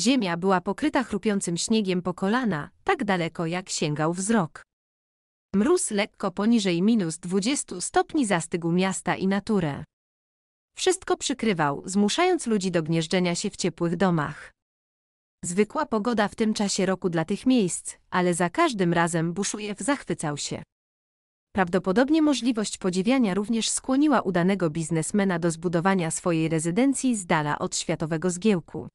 Ziemia była pokryta chrupiącym śniegiem po kolana, tak daleko jak sięgał wzrok. Mróz lekko poniżej minus 20 stopni zastygł miasta i naturę. Wszystko przykrywał, zmuszając ludzi do gnieżdżenia się w ciepłych domach. Zwykła pogoda w tym czasie roku dla tych miejsc, ale za każdym razem Buszujew zachwycał się. Prawdopodobnie możliwość podziwiania również skłoniła udanego biznesmena do zbudowania swojej rezydencji z dala od światowego zgiełku.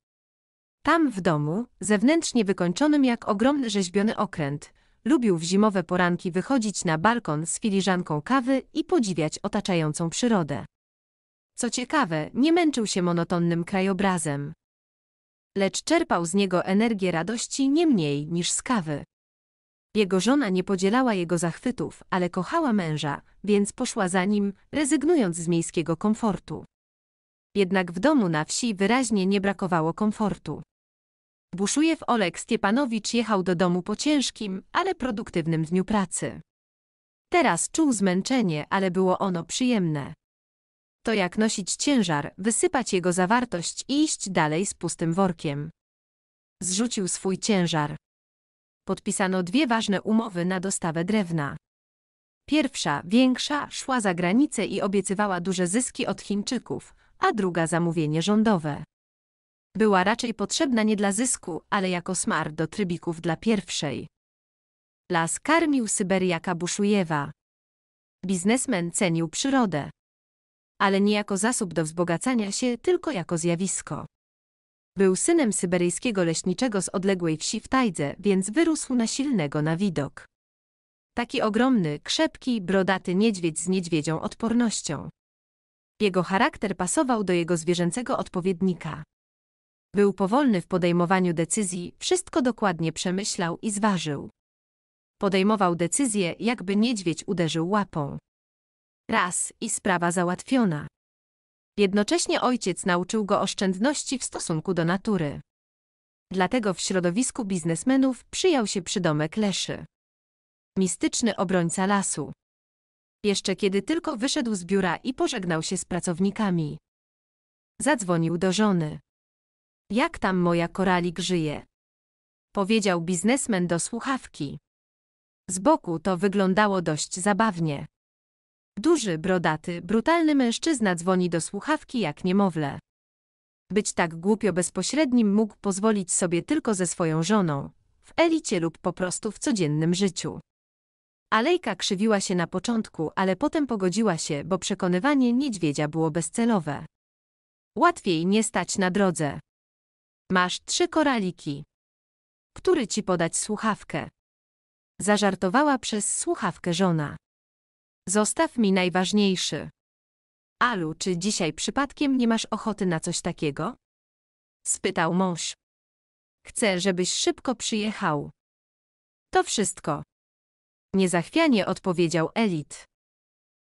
Tam w domu, zewnętrznie wykończonym jak ogromny rzeźbiony okręt, lubił w zimowe poranki wychodzić na balkon z filiżanką kawy i podziwiać otaczającą przyrodę. Co ciekawe, nie męczył się monotonnym krajobrazem, lecz czerpał z niego energię radości nie mniej niż z kawy. Jego żona nie podzielała jego zachwytów, ale kochała męża, więc poszła za nim, rezygnując z miejskiego komfortu. Jednak w domu na wsi wyraźnie nie brakowało komfortu. Buszujew Olek Stiepanowicz jechał do domu po ciężkim, ale produktywnym dniu pracy. Teraz czuł zmęczenie, ale było ono przyjemne. To jak nosić ciężar, wysypać jego zawartość i iść dalej z pustym workiem. Zrzucił swój ciężar. Podpisano dwie ważne umowy na dostawę drewna. Pierwsza, większa, szła za granicę i obiecywała duże zyski od Chińczyków, a druga zamówienie rządowe. Była raczej potrzebna nie dla zysku, ale jako smar do trybików dla pierwszej. Las karmił Syberiaka Buszujewa. Biznesmen cenił przyrodę. Ale nie jako zasób do wzbogacania się, tylko jako zjawisko. Był synem syberyjskiego leśniczego z odległej wsi w Tajdze, więc wyrósł na silnego na widok. Taki ogromny, krzepki, brodaty niedźwiedź z niedźwiedzią odpornością. Jego charakter pasował do jego zwierzęcego odpowiednika. Był powolny w podejmowaniu decyzji, wszystko dokładnie przemyślał i zważył. Podejmował decyzję, jakby niedźwiedź uderzył łapą. Raz i sprawa załatwiona. Jednocześnie ojciec nauczył go oszczędności w stosunku do natury. Dlatego w środowisku biznesmenów przyjął się przydomek Leszy. Mistyczny obrońca lasu. Jeszcze kiedy tylko wyszedł z biura i pożegnał się z pracownikami. Zadzwonił do żony. Jak tam moja koralik żyje? Powiedział biznesmen do słuchawki. Z boku to wyglądało dość zabawnie. Duży, brodaty, brutalny mężczyzna dzwoni do słuchawki jak niemowlę. Być tak głupio bezpośrednim mógł pozwolić sobie tylko ze swoją żoną, w elicie lub po prostu w codziennym życiu. Alejka krzywiła się na początku, ale potem pogodziła się, bo przekonywanie niedźwiedzia było bezcelowe. Łatwiej nie stać na drodze. Masz trzy koraliki. Który ci podać słuchawkę? Zażartowała przez słuchawkę żona. Zostaw mi najważniejszy. Alu, czy dzisiaj przypadkiem nie masz ochoty na coś takiego? Spytał mąż. Chcę, żebyś szybko przyjechał. To wszystko. Niezachwianie odpowiedział Elit.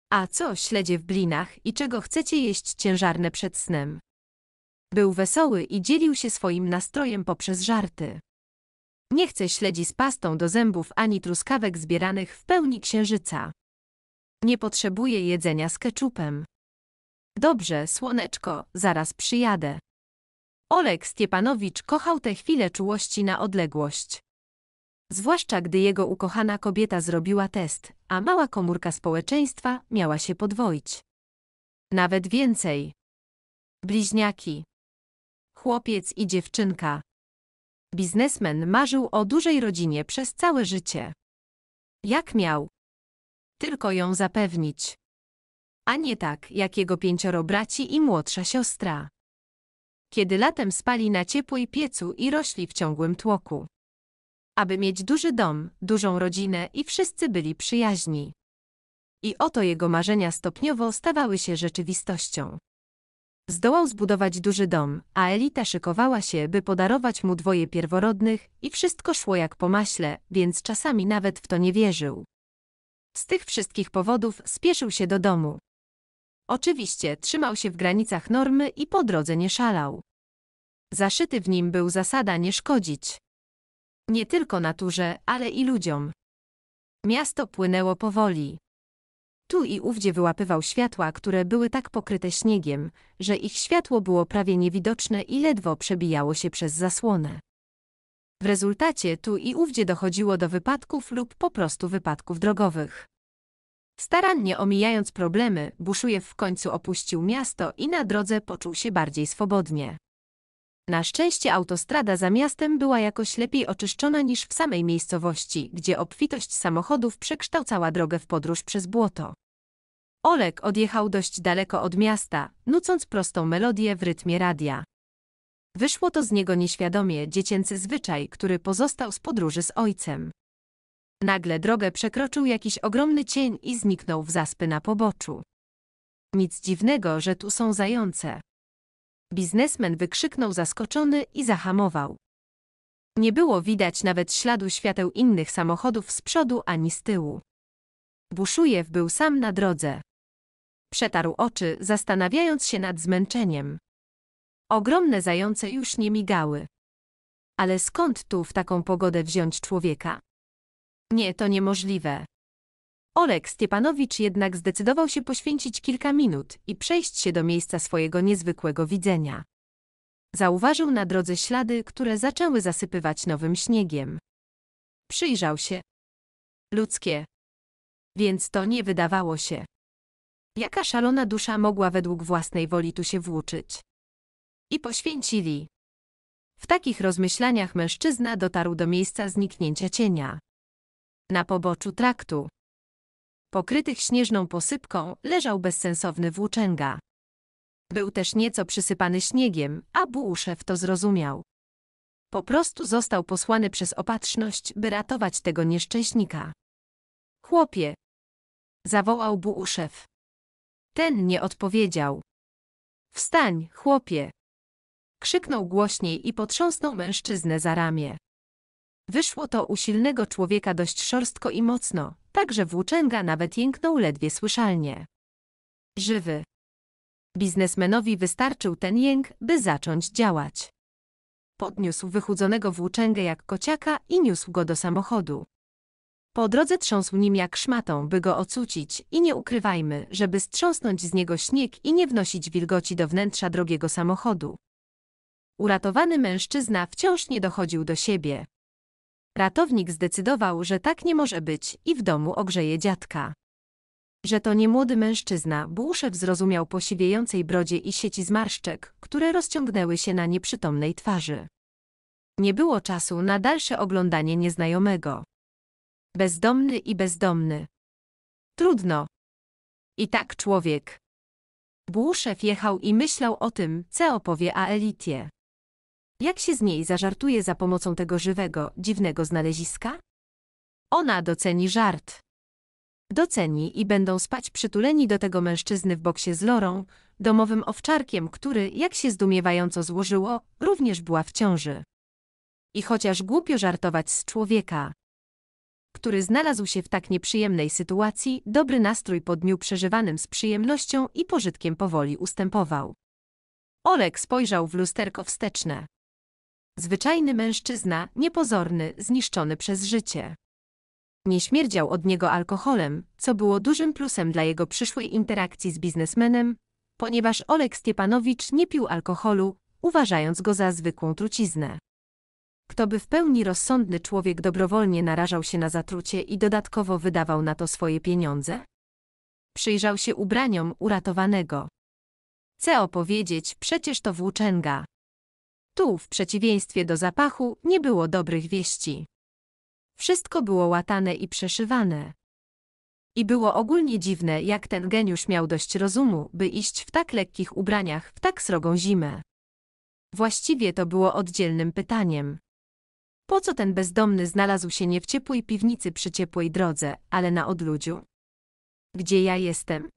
A co śledzie w blinach i czego chcecie jeść ciężarne przed snem? Był wesoły i dzielił się swoim nastrojem poprzez żarty. Nie chce śledzi z pastą do zębów ani truskawek zbieranych w pełni księżyca. Nie potrzebuje jedzenia z keczupem. Dobrze, słoneczko, zaraz przyjadę. Olek Stiepanowicz kochał te chwile czułości na odległość. Zwłaszcza gdy jego ukochana kobieta zrobiła test, a mała komórka społeczeństwa miała się podwoić. Nawet więcej. Bliźniaki chłopiec i dziewczynka. Biznesmen marzył o dużej rodzinie przez całe życie. Jak miał? Tylko ją zapewnić. A nie tak, jak jego pięcioro braci i młodsza siostra. Kiedy latem spali na ciepłej piecu i rośli w ciągłym tłoku. Aby mieć duży dom, dużą rodzinę i wszyscy byli przyjaźni. I oto jego marzenia stopniowo stawały się rzeczywistością. Zdołał zbudować duży dom, a Elita szykowała się, by podarować mu dwoje pierworodnych i wszystko szło jak po maśle, więc czasami nawet w to nie wierzył. Z tych wszystkich powodów spieszył się do domu. Oczywiście trzymał się w granicach normy i po drodze nie szalał. Zaszyty w nim był zasada nie szkodzić. Nie tylko naturze, ale i ludziom. Miasto płynęło powoli. Tu i ówdzie wyłapywał światła, które były tak pokryte śniegiem, że ich światło było prawie niewidoczne i ledwo przebijało się przez zasłonę. W rezultacie tu i ówdzie dochodziło do wypadków lub po prostu wypadków drogowych. Starannie omijając problemy, Buszujew w końcu opuścił miasto i na drodze poczuł się bardziej swobodnie. Na szczęście autostrada za miastem była jakoś lepiej oczyszczona niż w samej miejscowości, gdzie obfitość samochodów przekształcała drogę w podróż przez błoto. Olek odjechał dość daleko od miasta, nucąc prostą melodię w rytmie radia. Wyszło to z niego nieświadomie dziecięcy zwyczaj, który pozostał z podróży z ojcem. Nagle drogę przekroczył jakiś ogromny cień i zniknął w zaspy na poboczu. Nic dziwnego, że tu są zające. Biznesmen wykrzyknął zaskoczony i zahamował. Nie było widać nawet śladu świateł innych samochodów z przodu ani z tyłu. Buszujew był sam na drodze. Przetarł oczy, zastanawiając się nad zmęczeniem. Ogromne zające już nie migały. Ale skąd tu w taką pogodę wziąć człowieka? Nie, to niemożliwe. Olek Stiepanowicz jednak zdecydował się poświęcić kilka minut i przejść się do miejsca swojego niezwykłego widzenia. Zauważył na drodze ślady, które zaczęły zasypywać nowym śniegiem. Przyjrzał się. Ludzkie. Więc to nie wydawało się. Jaka szalona dusza mogła według własnej woli tu się włóczyć? I poświęcili. W takich rozmyślaniach mężczyzna dotarł do miejsca zniknięcia cienia. Na poboczu traktu pokrytych śnieżną posypką, leżał bezsensowny włóczęga. Był też nieco przysypany śniegiem, a Bułszew to zrozumiał. Po prostu został posłany przez opatrzność, by ratować tego nieszczęśnika. Chłopie! Zawołał Bułszew. Ten nie odpowiedział. Wstań, chłopie! Krzyknął głośniej i potrząsnął mężczyznę za ramię. Wyszło to u silnego człowieka dość szorstko i mocno, Także włóczęga nawet jęknął ledwie słyszalnie. Żywy. Biznesmenowi wystarczył ten jęk, by zacząć działać. Podniósł wychudzonego włóczęgę jak kociaka i niósł go do samochodu. Po drodze trząsł nim jak szmatą, by go ocucić i nie ukrywajmy, żeby strząsnąć z niego śnieg i nie wnosić wilgoci do wnętrza drogiego samochodu. Uratowany mężczyzna wciąż nie dochodził do siebie. Ratownik zdecydował, że tak nie może być i w domu ogrzeje dziadka. Że to nie młody mężczyzna, Błuszew zrozumiał po siwiejącej brodzie i sieci zmarszczek, które rozciągnęły się na nieprzytomnej twarzy. Nie było czasu na dalsze oglądanie nieznajomego. Bezdomny i bezdomny. Trudno. I tak człowiek. Błuszew jechał i myślał o tym, co opowie Aelitie. Jak się z niej zażartuje za pomocą tego żywego, dziwnego znaleziska? Ona doceni żart. Doceni i będą spać przytuleni do tego mężczyzny w boksie z Lorą, domowym owczarkiem, który, jak się zdumiewająco złożyło, również była w ciąży. I chociaż głupio żartować z człowieka, który znalazł się w tak nieprzyjemnej sytuacji, dobry nastrój po dniu przeżywanym z przyjemnością i pożytkiem powoli ustępował. Olek spojrzał w lusterko wsteczne. Zwyczajny mężczyzna, niepozorny, zniszczony przez życie. Nie śmierdział od niego alkoholem, co było dużym plusem dla jego przyszłej interakcji z biznesmenem, ponieważ Olek Stiepanowicz nie pił alkoholu, uważając go za zwykłą truciznę. Kto by w pełni rozsądny człowiek dobrowolnie narażał się na zatrucie i dodatkowo wydawał na to swoje pieniądze? Przyjrzał się ubraniom uratowanego. Chcę opowiedzieć, przecież to włóczęga. Tu, w przeciwieństwie do zapachu, nie było dobrych wieści. Wszystko było łatane i przeszywane. I było ogólnie dziwne, jak ten geniusz miał dość rozumu, by iść w tak lekkich ubraniach w tak srogą zimę. Właściwie to było oddzielnym pytaniem. Po co ten bezdomny znalazł się nie w ciepłej piwnicy przy ciepłej drodze, ale na odludziu? Gdzie ja jestem?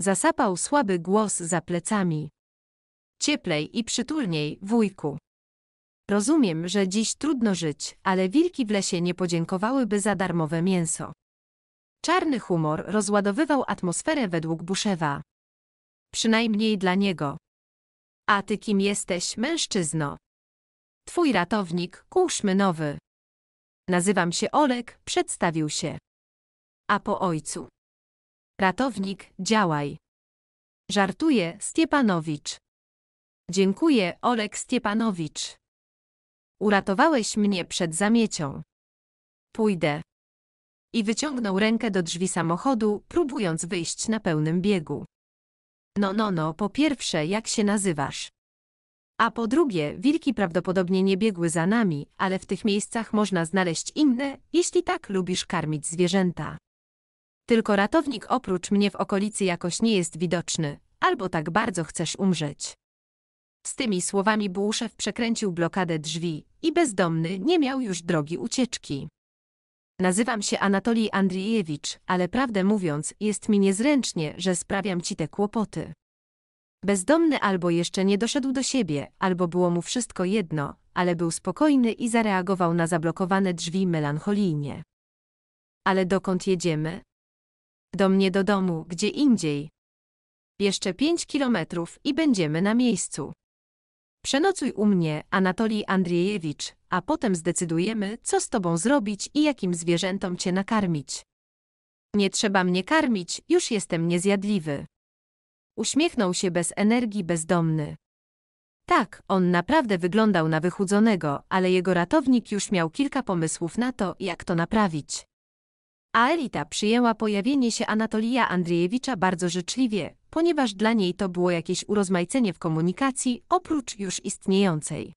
Zasapał słaby głos za plecami. Cieplej i przytulniej, wujku. Rozumiem, że dziś trudno żyć, ale wilki w lesie nie podziękowałyby za darmowe mięso. Czarny humor rozładowywał atmosferę według Buszewa. Przynajmniej dla niego. A ty kim jesteś, mężczyzno? Twój ratownik, nowy. Nazywam się Olek, przedstawił się. A po ojcu. Ratownik, działaj. Żartuje Stiepanowicz. Dziękuję, Olek Stiepanowicz. Uratowałeś mnie przed zamiecią. Pójdę. I wyciągnął rękę do drzwi samochodu, próbując wyjść na pełnym biegu. No, no, no, po pierwsze, jak się nazywasz? A po drugie, wilki prawdopodobnie nie biegły za nami, ale w tych miejscach można znaleźć inne, jeśli tak lubisz karmić zwierzęta. Tylko ratownik oprócz mnie w okolicy jakoś nie jest widoczny, albo tak bardzo chcesz umrzeć. Z tymi słowami Bułszew przekręcił blokadę drzwi i bezdomny nie miał już drogi ucieczki. Nazywam się Anatolij Andrijewicz, ale prawdę mówiąc, jest mi niezręcznie, że sprawiam ci te kłopoty. Bezdomny albo jeszcze nie doszedł do siebie, albo było mu wszystko jedno, ale był spokojny i zareagował na zablokowane drzwi melancholijnie. Ale dokąd jedziemy? Do mnie do domu, gdzie indziej. Jeszcze pięć kilometrów i będziemy na miejscu. Przenocuj u mnie, Anatolij Andrzejewicz, a potem zdecydujemy, co z tobą zrobić i jakim zwierzętom cię nakarmić. Nie trzeba mnie karmić, już jestem niezjadliwy. Uśmiechnął się bez energii bezdomny. Tak, on naprawdę wyglądał na wychudzonego, ale jego ratownik już miał kilka pomysłów na to, jak to naprawić. A elita przyjęła pojawienie się Anatolija Andrzejewicza bardzo życzliwie, ponieważ dla niej to było jakieś urozmaicenie w komunikacji, oprócz już istniejącej.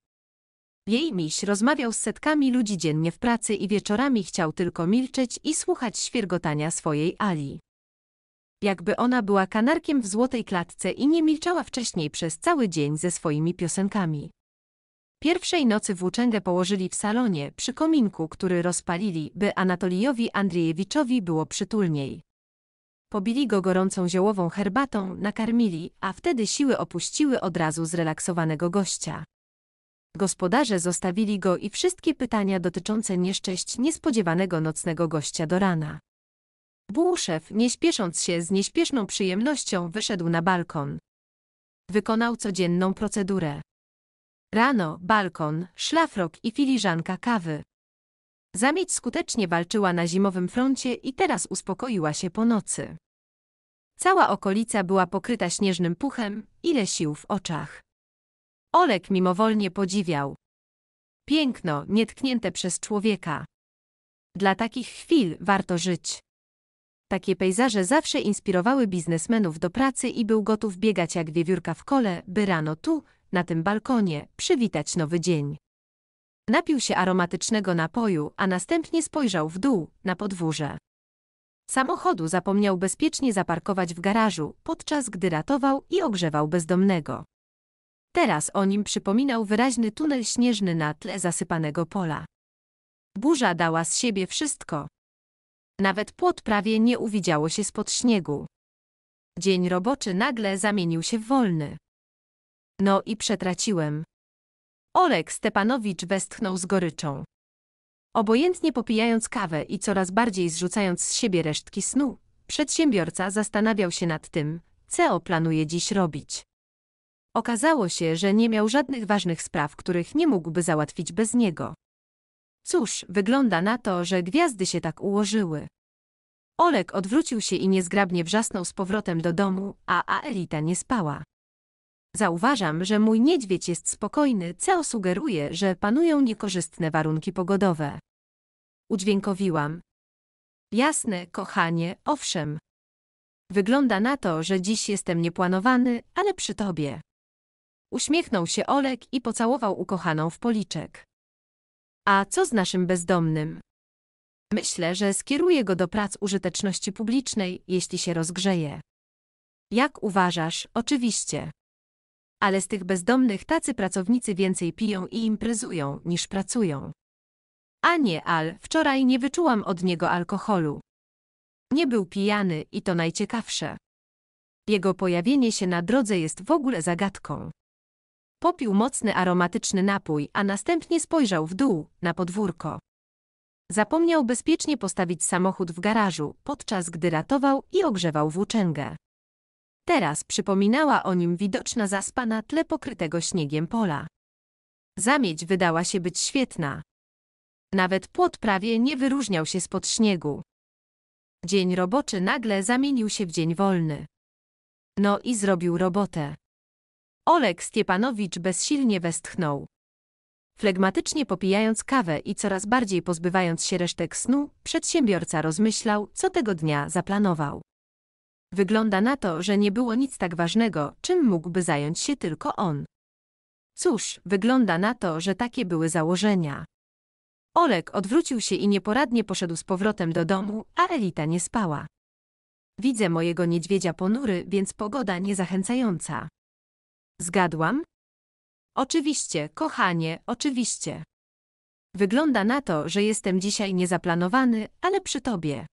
Jej miś rozmawiał z setkami ludzi dziennie w pracy i wieczorami chciał tylko milczeć i słuchać świergotania swojej Ali. Jakby ona była kanarkiem w złotej klatce i nie milczała wcześniej przez cały dzień ze swoimi piosenkami. Pierwszej nocy włóczęgę położyli w salonie, przy kominku, który rozpalili, by Anatolijowi Andrzejewiczowi było przytulniej. Pobili go gorącą ziołową herbatą, nakarmili, a wtedy siły opuściły od razu zrelaksowanego gościa. Gospodarze zostawili go i wszystkie pytania dotyczące nieszczęść niespodziewanego nocnego gościa do rana. Bułszew, nie śpiesząc się z nieśpieszną przyjemnością, wyszedł na balkon. Wykonał codzienną procedurę. Rano, balkon, szlafrok i filiżanka kawy. Zamieć skutecznie walczyła na zimowym froncie i teraz uspokoiła się po nocy. Cała okolica była pokryta śnieżnym puchem, ile sił w oczach. Olek mimowolnie podziwiał. Piękno, nietknięte przez człowieka. Dla takich chwil warto żyć. Takie pejzaże zawsze inspirowały biznesmenów do pracy i był gotów biegać jak wiewiórka w kole, by rano tu, na tym balkonie, przywitać nowy dzień. Napił się aromatycznego napoju, a następnie spojrzał w dół, na podwórze. Samochodu zapomniał bezpiecznie zaparkować w garażu, podczas gdy ratował i ogrzewał bezdomnego. Teraz o nim przypominał wyraźny tunel śnieżny na tle zasypanego pola. Burza dała z siebie wszystko. Nawet płot prawie nie uwidziało się spod śniegu. Dzień roboczy nagle zamienił się w wolny. No i przetraciłem. Olek Stepanowicz westchnął z goryczą. Obojętnie popijając kawę i coraz bardziej zrzucając z siebie resztki snu, przedsiębiorca zastanawiał się nad tym, co planuje dziś robić. Okazało się, że nie miał żadnych ważnych spraw, których nie mógłby załatwić bez niego. Cóż, wygląda na to, że gwiazdy się tak ułożyły. Olek odwrócił się i niezgrabnie wrzasnął z powrotem do domu, a Aelita nie spała. Zauważam, że mój niedźwiedź jest spokojny, co sugeruje, że panują niekorzystne warunki pogodowe. Udźwiękowiłam. Jasne, kochanie, owszem. Wygląda na to, że dziś jestem nieplanowany, ale przy tobie. Uśmiechnął się Olek i pocałował ukochaną w policzek. A co z naszym bezdomnym? Myślę, że skieruję go do prac użyteczności publicznej, jeśli się rozgrzeje. Jak uważasz, oczywiście ale z tych bezdomnych tacy pracownicy więcej piją i imprezują niż pracują. A nie Al, wczoraj nie wyczułam od niego alkoholu. Nie był pijany i to najciekawsze. Jego pojawienie się na drodze jest w ogóle zagadką. Popił mocny aromatyczny napój, a następnie spojrzał w dół, na podwórko. Zapomniał bezpiecznie postawić samochód w garażu, podczas gdy ratował i ogrzewał włóczęgę. Teraz przypominała o nim widoczna zaspa na tle pokrytego śniegiem pola. Zamieć wydała się być świetna. Nawet płot prawie nie wyróżniał się spod śniegu. Dzień roboczy nagle zamienił się w dzień wolny. No i zrobił robotę. Olek Stiepanowicz bezsilnie westchnął. Flegmatycznie popijając kawę i coraz bardziej pozbywając się resztek snu, przedsiębiorca rozmyślał, co tego dnia zaplanował. Wygląda na to, że nie było nic tak ważnego, czym mógłby zająć się tylko on. Cóż, wygląda na to, że takie były założenia. Olek odwrócił się i nieporadnie poszedł z powrotem do domu, a Elita nie spała. Widzę mojego niedźwiedzia ponury, więc pogoda niezachęcająca. Zgadłam? Oczywiście, kochanie, oczywiście. Wygląda na to, że jestem dzisiaj niezaplanowany, ale przy tobie.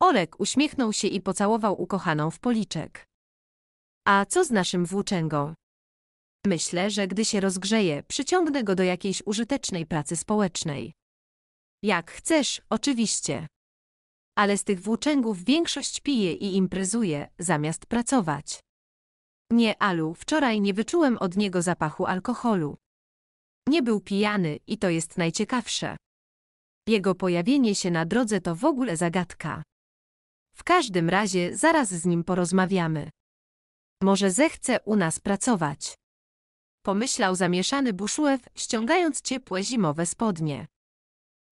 Olek uśmiechnął się i pocałował ukochaną w policzek. A co z naszym włóczęgą? Myślę, że gdy się rozgrzeje, przyciągnę go do jakiejś użytecznej pracy społecznej. Jak chcesz, oczywiście. Ale z tych włóczęgów większość pije i imprezuje, zamiast pracować. Nie, Alu, wczoraj nie wyczułem od niego zapachu alkoholu. Nie był pijany i to jest najciekawsze. Jego pojawienie się na drodze to w ogóle zagadka. W każdym razie zaraz z nim porozmawiamy. Może zechce u nas pracować. Pomyślał zamieszany Buszłew, ściągając ciepłe zimowe spodnie.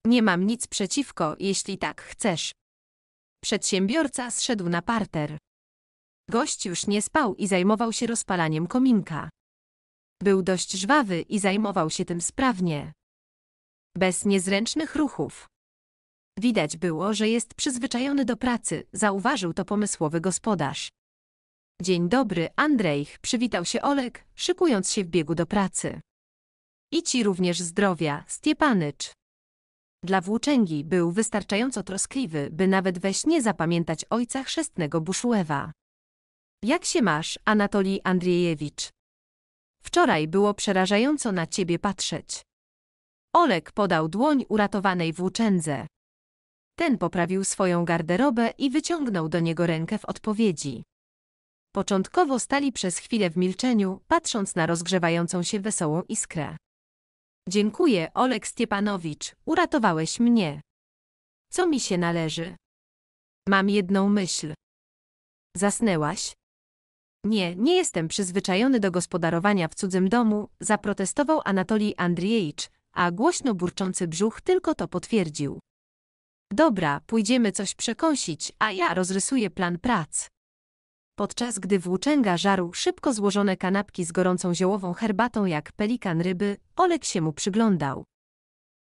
Nie mam nic przeciwko, jeśli tak chcesz. Przedsiębiorca zszedł na parter. Gość już nie spał i zajmował się rozpalaniem kominka. Był dość żwawy i zajmował się tym sprawnie. Bez niezręcznych ruchów. Widać było, że jest przyzwyczajony do pracy, zauważył to pomysłowy gospodarz. Dzień dobry, Andrzej, przywitał się Olek, szykując się w biegu do pracy. I ci również zdrowia, Stiepanycz. Dla włóczęgi był wystarczająco troskliwy, by nawet we śnie zapamiętać ojca chrzestnego Buszuewa. Jak się masz, Anatoli Andrzejewicz? Wczoraj było przerażająco na ciebie patrzeć. Olek podał dłoń uratowanej włóczędze. Ten poprawił swoją garderobę i wyciągnął do niego rękę w odpowiedzi. Początkowo stali przez chwilę w milczeniu, patrząc na rozgrzewającą się wesołą iskrę. Dziękuję, Olek Stiepanowicz, uratowałeś mnie. Co mi się należy? Mam jedną myśl. Zasnęłaś? Nie, nie jestem przyzwyczajony do gospodarowania w cudzym domu, zaprotestował Anatolij Andrzejewicz, a głośno burczący brzuch tylko to potwierdził. Dobra, pójdziemy coś przekąsić, a ja rozrysuję plan prac. Podczas gdy włóczęga żarł szybko złożone kanapki z gorącą ziołową herbatą jak pelikan ryby, Olek się mu przyglądał.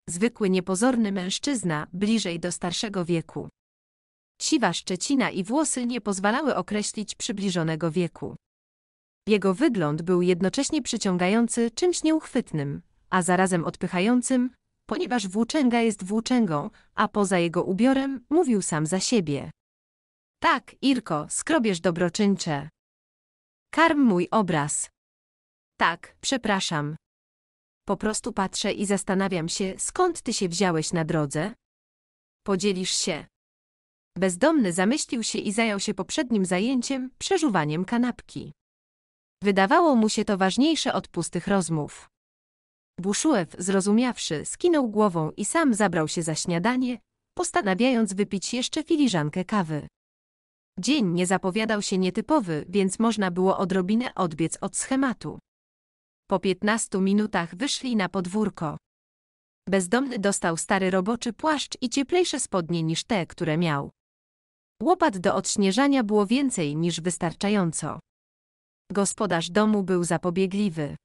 Zwykły niepozorny mężczyzna, bliżej do starszego wieku. Siwa szczecina i włosy nie pozwalały określić przybliżonego wieku. Jego wygląd był jednocześnie przyciągający czymś nieuchwytnym, a zarazem odpychającym, ponieważ włóczęga jest włóczęgą, a poza jego ubiorem mówił sam za siebie. Tak, Irko, skrobiesz dobroczyńcze. Karm mój obraz. Tak, przepraszam. Po prostu patrzę i zastanawiam się, skąd ty się wziąłeś na drodze? Podzielisz się. Bezdomny zamyślił się i zajął się poprzednim zajęciem, przeżuwaniem kanapki. Wydawało mu się to ważniejsze od pustych rozmów. Buszuew, zrozumiawszy, skinął głową i sam zabrał się za śniadanie, postanawiając wypić jeszcze filiżankę kawy. Dzień nie zapowiadał się nietypowy, więc można było odrobinę odbiec od schematu. Po piętnastu minutach wyszli na podwórko. Bezdomny dostał stary roboczy płaszcz i cieplejsze spodnie niż te, które miał. Łopat do odśnieżania było więcej niż wystarczająco. Gospodarz domu był zapobiegliwy.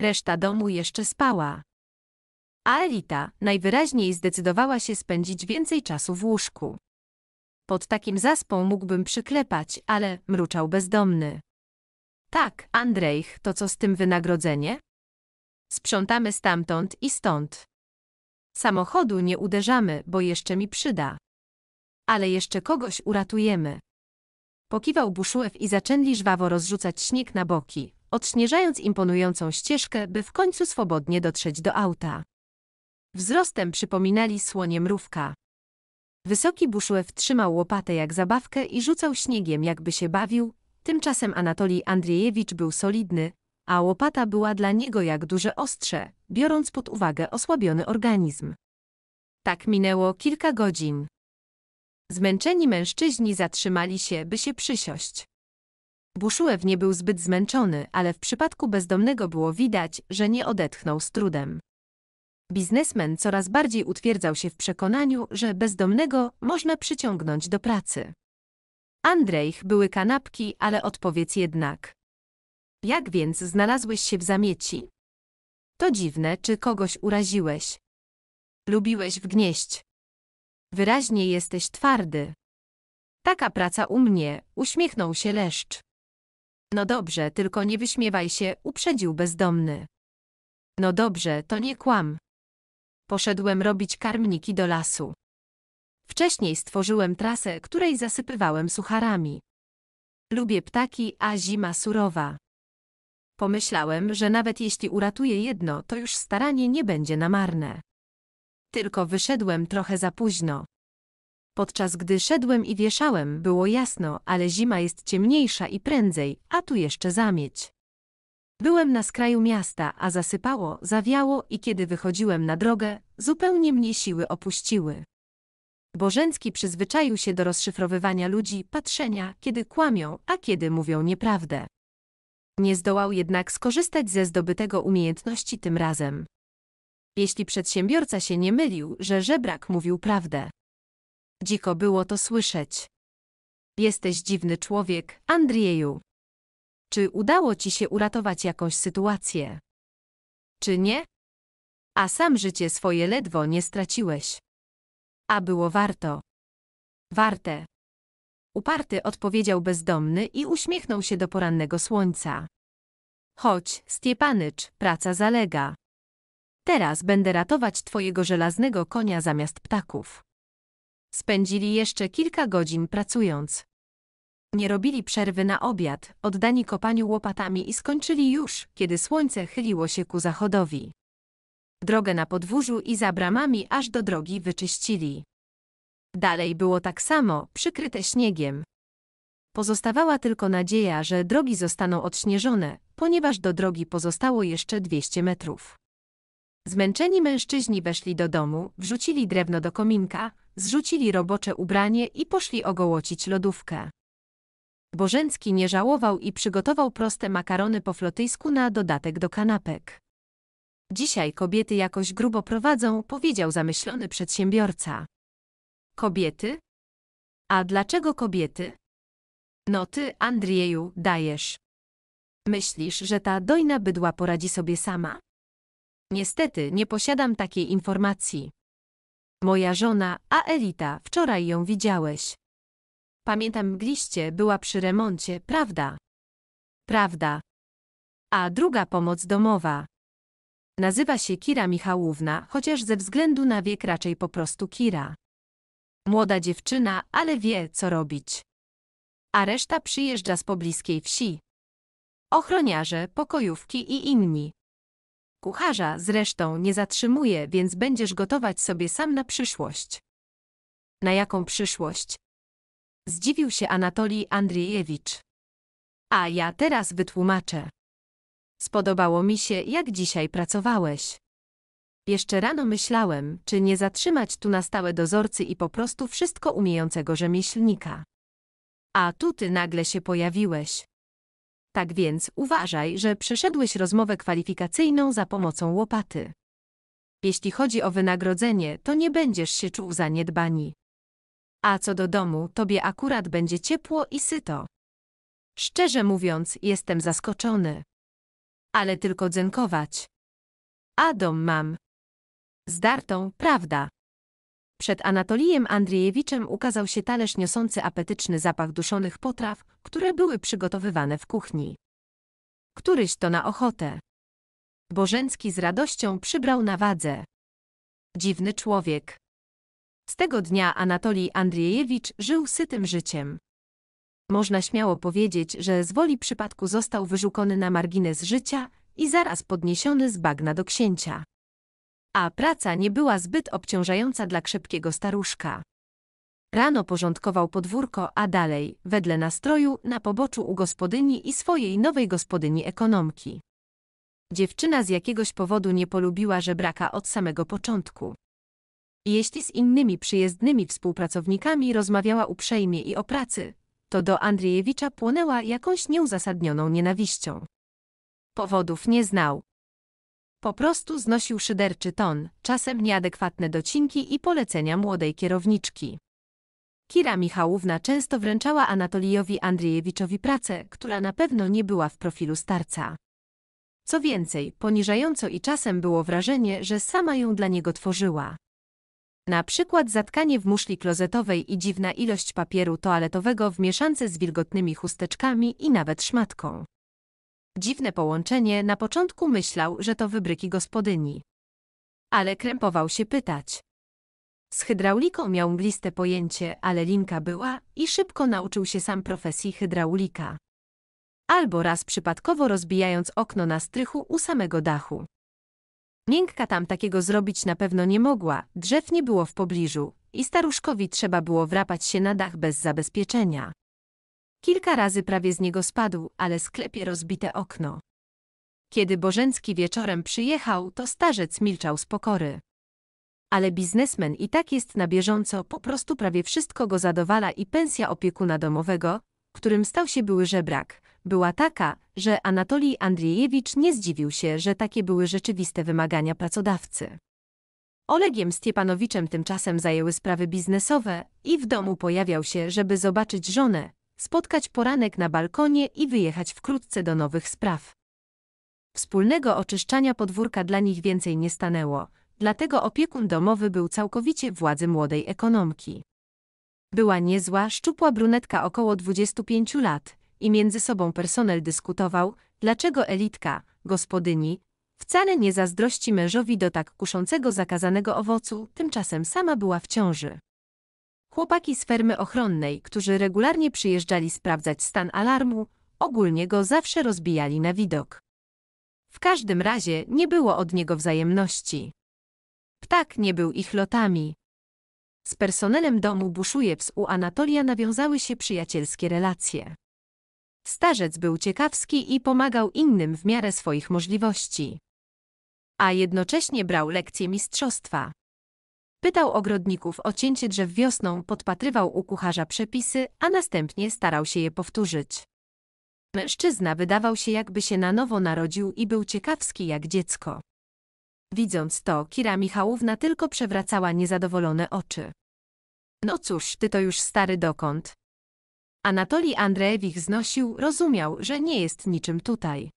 Reszta domu jeszcze spała. A Elita najwyraźniej zdecydowała się spędzić więcej czasu w łóżku. Pod takim zaspą mógłbym przyklepać, ale mruczał bezdomny. Tak, Andrzejch, to co z tym wynagrodzenie? Sprzątamy stamtąd i stąd. Samochodu nie uderzamy, bo jeszcze mi przyda. Ale jeszcze kogoś uratujemy. Pokiwał Buszuew i zaczęli żwawo rozrzucać śnieg na boki, odśnieżając imponującą ścieżkę, by w końcu swobodnie dotrzeć do auta. Wzrostem przypominali słonie mrówka. Wysoki Buszłew trzymał łopatę jak zabawkę i rzucał śniegiem, jakby się bawił, tymczasem Anatolij Andrzejewicz był solidny, a łopata była dla niego jak duże ostrze, biorąc pod uwagę osłabiony organizm. Tak minęło kilka godzin. Zmęczeni mężczyźni zatrzymali się, by się przysiąść. Buszułew nie był zbyt zmęczony, ale w przypadku bezdomnego było widać, że nie odetchnął z trudem. Biznesmen coraz bardziej utwierdzał się w przekonaniu, że bezdomnego można przyciągnąć do pracy. Andrzejch były kanapki, ale odpowiedź jednak. Jak więc znalazłeś się w zamieci? To dziwne, czy kogoś uraziłeś. Lubiłeś wgnieść. Wyraźnie jesteś twardy. Taka praca u mnie, uśmiechnął się leszcz. No dobrze, tylko nie wyśmiewaj się, uprzedził bezdomny. No dobrze, to nie kłam. Poszedłem robić karmniki do lasu. Wcześniej stworzyłem trasę, której zasypywałem sucharami. Lubię ptaki, a zima surowa. Pomyślałem, że nawet jeśli uratuję jedno, to już staranie nie będzie na marne. Tylko wyszedłem trochę za późno. Podczas gdy szedłem i wieszałem, było jasno, ale zima jest ciemniejsza i prędzej, a tu jeszcze zamieć. Byłem na skraju miasta, a zasypało, zawiało i kiedy wychodziłem na drogę, zupełnie mnie siły opuściły. Bożencki przyzwyczaił się do rozszyfrowywania ludzi, patrzenia, kiedy kłamią, a kiedy mówią nieprawdę. Nie zdołał jednak skorzystać ze zdobytego umiejętności tym razem. Jeśli przedsiębiorca się nie mylił, że żebrak mówił prawdę. Dziko było to słyszeć. Jesteś dziwny człowiek, Andrieju. Czy udało ci się uratować jakąś sytuację? Czy nie? A sam życie swoje ledwo nie straciłeś. A było warto. Warte. Uparty odpowiedział bezdomny i uśmiechnął się do porannego słońca. Chodź, Stiepanycz, praca zalega. Teraz będę ratować twojego żelaznego konia zamiast ptaków. Spędzili jeszcze kilka godzin pracując. Nie robili przerwy na obiad, oddani kopaniu łopatami i skończyli już, kiedy słońce chyliło się ku zachodowi. Drogę na podwórzu i za bramami aż do drogi wyczyścili. Dalej było tak samo, przykryte śniegiem. Pozostawała tylko nadzieja, że drogi zostaną odśnieżone, ponieważ do drogi pozostało jeszcze 200 metrów. Zmęczeni mężczyźni weszli do domu, wrzucili drewno do kominka, zrzucili robocze ubranie i poszli ogołocić lodówkę. Bożencki nie żałował i przygotował proste makarony po flotyjsku na dodatek do kanapek. Dzisiaj kobiety jakoś grubo prowadzą, powiedział zamyślony przedsiębiorca. Kobiety? A dlaczego kobiety? No ty, Andrieju, dajesz. Myślisz, że ta dojna bydła poradzi sobie sama? Niestety nie posiadam takiej informacji. Moja żona, a Elita, wczoraj ją widziałeś. Pamiętam mgliście, była przy remoncie, prawda? Prawda. A druga pomoc domowa. Nazywa się Kira Michałówna, chociaż ze względu na wiek raczej po prostu Kira. Młoda dziewczyna, ale wie, co robić. A reszta przyjeżdża z pobliskiej wsi. Ochroniarze, pokojówki i inni. Kucharza zresztą nie zatrzymuje, więc będziesz gotować sobie sam na przyszłość. Na jaką przyszłość? Zdziwił się Anatolii Andrzejewicz. A ja teraz wytłumaczę. Spodobało mi się, jak dzisiaj pracowałeś. Jeszcze rano myślałem, czy nie zatrzymać tu na stałe dozorcy i po prostu wszystko umiejącego rzemieślnika. A tu ty nagle się pojawiłeś. Tak więc uważaj, że przeszedłeś rozmowę kwalifikacyjną za pomocą łopaty. Jeśli chodzi o wynagrodzenie, to nie będziesz się czuł zaniedbani. A co do domu, tobie akurat będzie ciepło i syto. Szczerze mówiąc, jestem zaskoczony. Ale tylko dzenkować. A dom mam. Zdartą, prawda? Przed Anatolijem Andrzejewiczem ukazał się talerz niosący apetyczny zapach duszonych potraw, które były przygotowywane w kuchni. Któryś to na ochotę. Bożencki z radością przybrał na wadze. Dziwny człowiek. Z tego dnia Anatolij Andrzejewicz żył sytym życiem. Można śmiało powiedzieć, że z woli przypadku został wyrzucony na margines życia i zaraz podniesiony z bagna do księcia a praca nie była zbyt obciążająca dla krzepkiego staruszka. Rano porządkował podwórko, a dalej, wedle nastroju, na poboczu u gospodyni i swojej nowej gospodyni ekonomki. Dziewczyna z jakiegoś powodu nie polubiła żebraka od samego początku. Jeśli z innymi przyjezdnymi współpracownikami rozmawiała uprzejmie i o pracy, to do Andrzejewicza płonęła jakąś nieuzasadnioną nienawiścią. Powodów nie znał, po prostu znosił szyderczy ton, czasem nieadekwatne docinki i polecenia młodej kierowniczki. Kira Michałówna często wręczała Anatolijowi Andrzejewiczowi pracę, która na pewno nie była w profilu starca. Co więcej, poniżająco i czasem było wrażenie, że sama ją dla niego tworzyła. Na przykład zatkanie w muszli klozetowej i dziwna ilość papieru toaletowego w mieszance z wilgotnymi chusteczkami i nawet szmatką. Dziwne połączenie, na początku myślał, że to wybryki gospodyni. Ale krępował się pytać. Z hydrauliką miał mgliste pojęcie, ale linka była i szybko nauczył się sam profesji hydraulika. Albo raz przypadkowo rozbijając okno na strychu u samego dachu. Miękka tam takiego zrobić na pewno nie mogła, drzew nie było w pobliżu i staruszkowi trzeba było wrapać się na dach bez zabezpieczenia. Kilka razy prawie z niego spadł, ale sklepie rozbite okno. Kiedy Bożencki wieczorem przyjechał, to starzec milczał z pokory. Ale biznesmen i tak jest na bieżąco, po prostu prawie wszystko go zadowala i pensja opiekuna domowego, którym stał się były żebrak, była taka, że Anatolij Andrzejewicz nie zdziwił się, że takie były rzeczywiste wymagania pracodawcy. Olegiem Stiepanowiczem tymczasem zajęły sprawy biznesowe i w domu pojawiał się, żeby zobaczyć żonę, spotkać poranek na balkonie i wyjechać wkrótce do nowych spraw. Wspólnego oczyszczania podwórka dla nich więcej nie stanęło, dlatego opiekun domowy był całkowicie władzy młodej ekonomki. Była niezła, szczupła brunetka około 25 lat i między sobą personel dyskutował, dlaczego elitka, gospodyni, wcale nie zazdrości mężowi do tak kuszącego zakazanego owocu, tymczasem sama była w ciąży. Chłopaki z fermy ochronnej, którzy regularnie przyjeżdżali sprawdzać stan alarmu, ogólnie go zawsze rozbijali na widok. W każdym razie nie było od niego wzajemności. Ptak nie był ich lotami. Z personelem domu Buszujews u Anatolia nawiązały się przyjacielskie relacje. Starzec był ciekawski i pomagał innym w miarę swoich możliwości. A jednocześnie brał lekcje mistrzostwa. Pytał ogrodników o cięcie drzew wiosną, podpatrywał u kucharza przepisy, a następnie starał się je powtórzyć. Mężczyzna wydawał się jakby się na nowo narodził i był ciekawski jak dziecko. Widząc to, Kira Michałówna tylko przewracała niezadowolone oczy. No cóż, ty to już stary dokąd. Anatolii Andrejewich znosił, rozumiał, że nie jest niczym tutaj.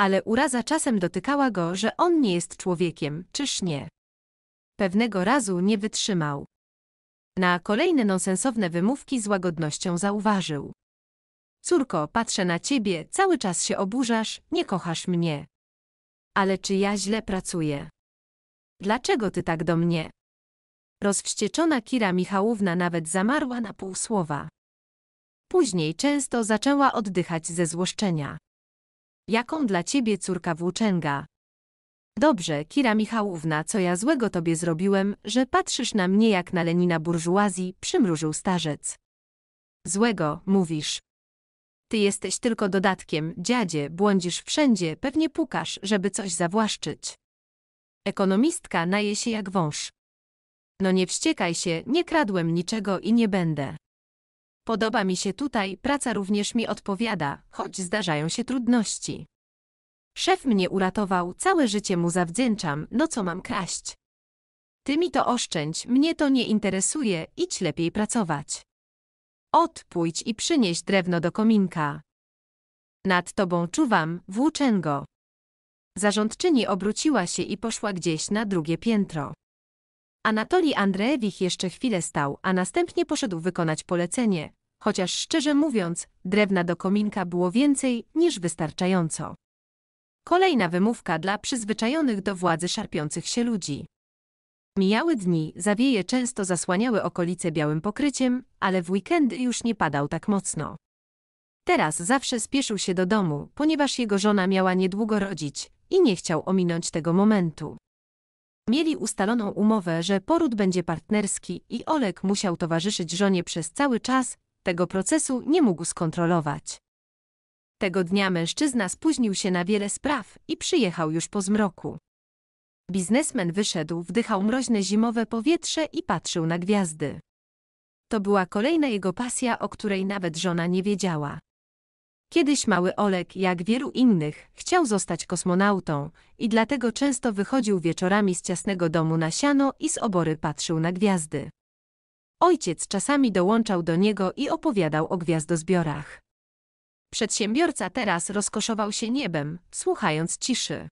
Ale uraza czasem dotykała go, że on nie jest człowiekiem, czyż nie? Pewnego razu nie wytrzymał. Na kolejne nonsensowne wymówki z łagodnością zauważył. Córko, patrzę na ciebie, cały czas się oburzasz, nie kochasz mnie. Ale czy ja źle pracuję? Dlaczego ty tak do mnie? Rozwścieczona Kira Michałówna nawet zamarła na pół słowa. Później często zaczęła oddychać ze złoszczenia. Jaką dla ciebie córka włóczęga, Dobrze, Kira Michałówna, co ja złego tobie zrobiłem, że patrzysz na mnie jak na Lenina burżuazji, przymrużył starzec. Złego, mówisz. Ty jesteś tylko dodatkiem, dziadzie, błądzisz wszędzie, pewnie pukasz, żeby coś zawłaszczyć. Ekonomistka naje się jak wąż. No nie wściekaj się, nie kradłem niczego i nie będę. Podoba mi się tutaj, praca również mi odpowiada, choć zdarzają się trudności. Szef mnie uratował, całe życie mu zawdzięczam, no co mam kraść? Ty mi to oszczędź, mnie to nie interesuje, idź lepiej pracować. pójdź i przynieś drewno do kominka. Nad tobą czuwam, włóczęgo. Zarządczyni obróciła się i poszła gdzieś na drugie piętro. Anatoli Andreewich jeszcze chwilę stał, a następnie poszedł wykonać polecenie, chociaż szczerze mówiąc, drewna do kominka było więcej niż wystarczająco. Kolejna wymówka dla przyzwyczajonych do władzy szarpiących się ludzi. Mijały dni, zawieje często zasłaniały okolice białym pokryciem, ale w weekendy już nie padał tak mocno. Teraz zawsze spieszył się do domu, ponieważ jego żona miała niedługo rodzić i nie chciał ominąć tego momentu. Mieli ustaloną umowę, że poród będzie partnerski i Olek musiał towarzyszyć żonie przez cały czas, tego procesu nie mógł skontrolować. Tego dnia mężczyzna spóźnił się na wiele spraw i przyjechał już po zmroku. Biznesmen wyszedł, wdychał mroźne zimowe powietrze i patrzył na gwiazdy. To była kolejna jego pasja, o której nawet żona nie wiedziała. Kiedyś mały Olek, jak wielu innych, chciał zostać kosmonautą i dlatego często wychodził wieczorami z ciasnego domu na siano i z obory patrzył na gwiazdy. Ojciec czasami dołączał do niego i opowiadał o gwiazdozbiorach. Przedsiębiorca teraz rozkoszował się niebem, słuchając ciszy.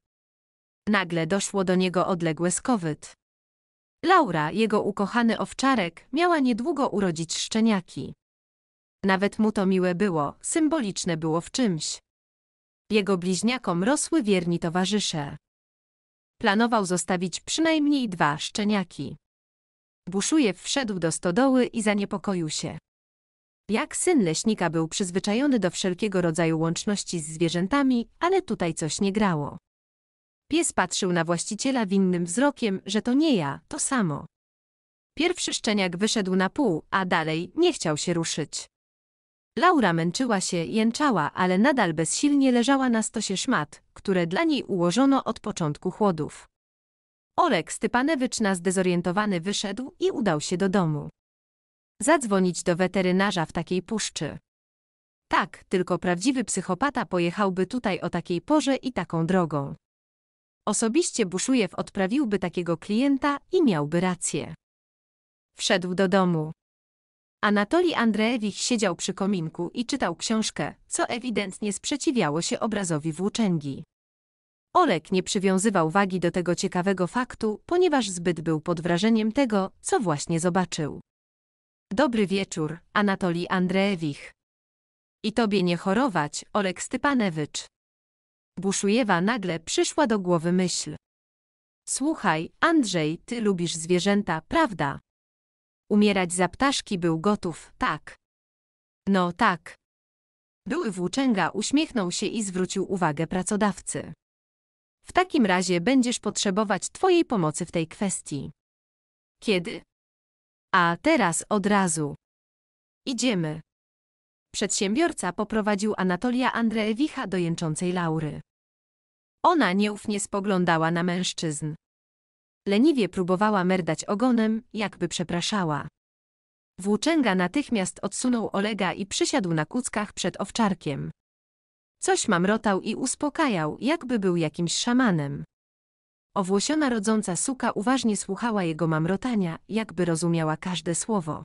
Nagle doszło do niego odległe skowyt. Laura, jego ukochany owczarek, miała niedługo urodzić szczeniaki. Nawet mu to miłe było, symboliczne było w czymś. Jego bliźniakom rosły wierni towarzysze. Planował zostawić przynajmniej dwa szczeniaki. Buszujew wszedł do stodoły i zaniepokoił się. Jak syn leśnika był przyzwyczajony do wszelkiego rodzaju łączności z zwierzętami, ale tutaj coś nie grało. Pies patrzył na właściciela winnym wzrokiem, że to nie ja, to samo. Pierwszy szczeniak wyszedł na pół, a dalej nie chciał się ruszyć. Laura męczyła się, jęczała, ale nadal bezsilnie leżała na stosie szmat, które dla niej ułożono od początku chłodów. Olek Stypanewicz na zdezorientowany wyszedł i udał się do domu. Zadzwonić do weterynarza w takiej puszczy. Tak, tylko prawdziwy psychopata pojechałby tutaj o takiej porze i taką drogą. Osobiście Buszujew odprawiłby takiego klienta i miałby rację. Wszedł do domu. Anatoli Andreewich siedział przy kominku i czytał książkę, co ewidentnie sprzeciwiało się obrazowi włóczęgi. Olek nie przywiązywał wagi do tego ciekawego faktu, ponieważ zbyt był pod wrażeniem tego, co właśnie zobaczył. Dobry wieczór, Anatolii Andreewich. I tobie nie chorować, Olek Stypanewicz. Buszujewa nagle przyszła do głowy myśl. Słuchaj, Andrzej, ty lubisz zwierzęta, prawda? Umierać za ptaszki był gotów, tak. No tak. Były włóczęga uśmiechnął się i zwrócił uwagę pracodawcy. W takim razie będziesz potrzebować twojej pomocy w tej kwestii. Kiedy? A teraz od razu. Idziemy. Przedsiębiorca poprowadził Anatolia Andreewicha do jęczącej Laury. Ona nieufnie spoglądała na mężczyzn. Leniwie próbowała merdać ogonem, jakby przepraszała. Włóczęga natychmiast odsunął Olega i przysiadł na kuckach przed owczarkiem. Coś mamrotał i uspokajał, jakby był jakimś szamanem. Owłosiona rodząca suka uważnie słuchała jego mamrotania, jakby rozumiała każde słowo.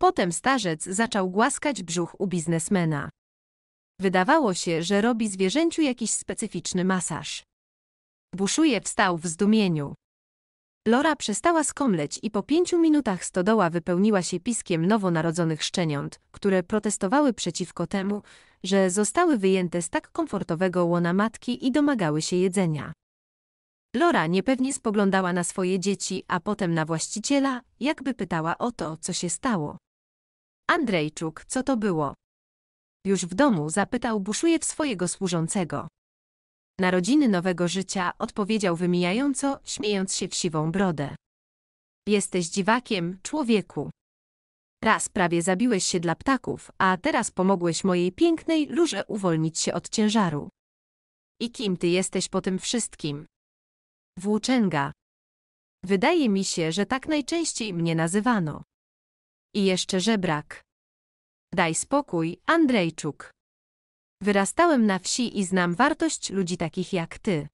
Potem starzec zaczął głaskać brzuch u biznesmena. Wydawało się, że robi zwierzęciu jakiś specyficzny masaż. Buszuje wstał w zdumieniu. Lora przestała skomleć i po pięciu minutach stodoła wypełniła się piskiem nowonarodzonych szczeniąt, które protestowały przeciwko temu, że zostały wyjęte z tak komfortowego łona matki i domagały się jedzenia. Lora niepewnie spoglądała na swoje dzieci, a potem na właściciela, jakby pytała o to, co się stało. Andrzejczuk, co to było? Już w domu zapytał Buszujew swojego służącego. Narodziny nowego życia odpowiedział wymijająco, śmiejąc się w siwą brodę. Jesteś dziwakiem, człowieku. Raz prawie zabiłeś się dla ptaków, a teraz pomogłeś mojej pięknej lurze uwolnić się od ciężaru. I kim ty jesteś po tym wszystkim? Włóczęga. Wydaje mi się, że tak najczęściej mnie nazywano. I jeszcze żebrak. Daj spokój, Andrejczuk. Wyrastałem na wsi i znam wartość ludzi takich jak ty.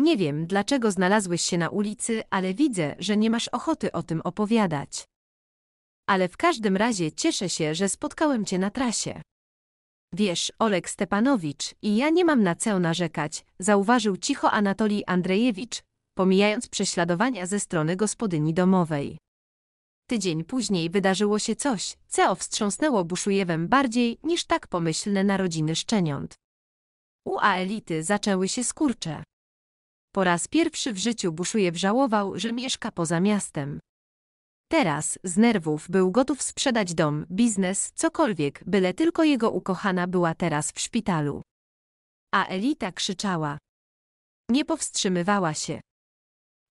Nie wiem, dlaczego znalazłeś się na ulicy, ale widzę, że nie masz ochoty o tym opowiadać. Ale w każdym razie cieszę się, że spotkałem cię na trasie. Wiesz, Olek Stepanowicz, i ja nie mam na ceo narzekać, zauważył cicho Anatolij Andrejewicz, pomijając prześladowania ze strony gospodyni domowej. Tydzień później wydarzyło się coś, co wstrząsnęło Buszujewem bardziej niż tak pomyślne narodziny szczeniąt. U Aelity zaczęły się skurcze. Po raz pierwszy w życiu Buszujew żałował, że mieszka poza miastem. Teraz, z nerwów, był gotów sprzedać dom, biznes, cokolwiek, byle tylko jego ukochana była teraz w szpitalu. A Elita krzyczała. Nie powstrzymywała się.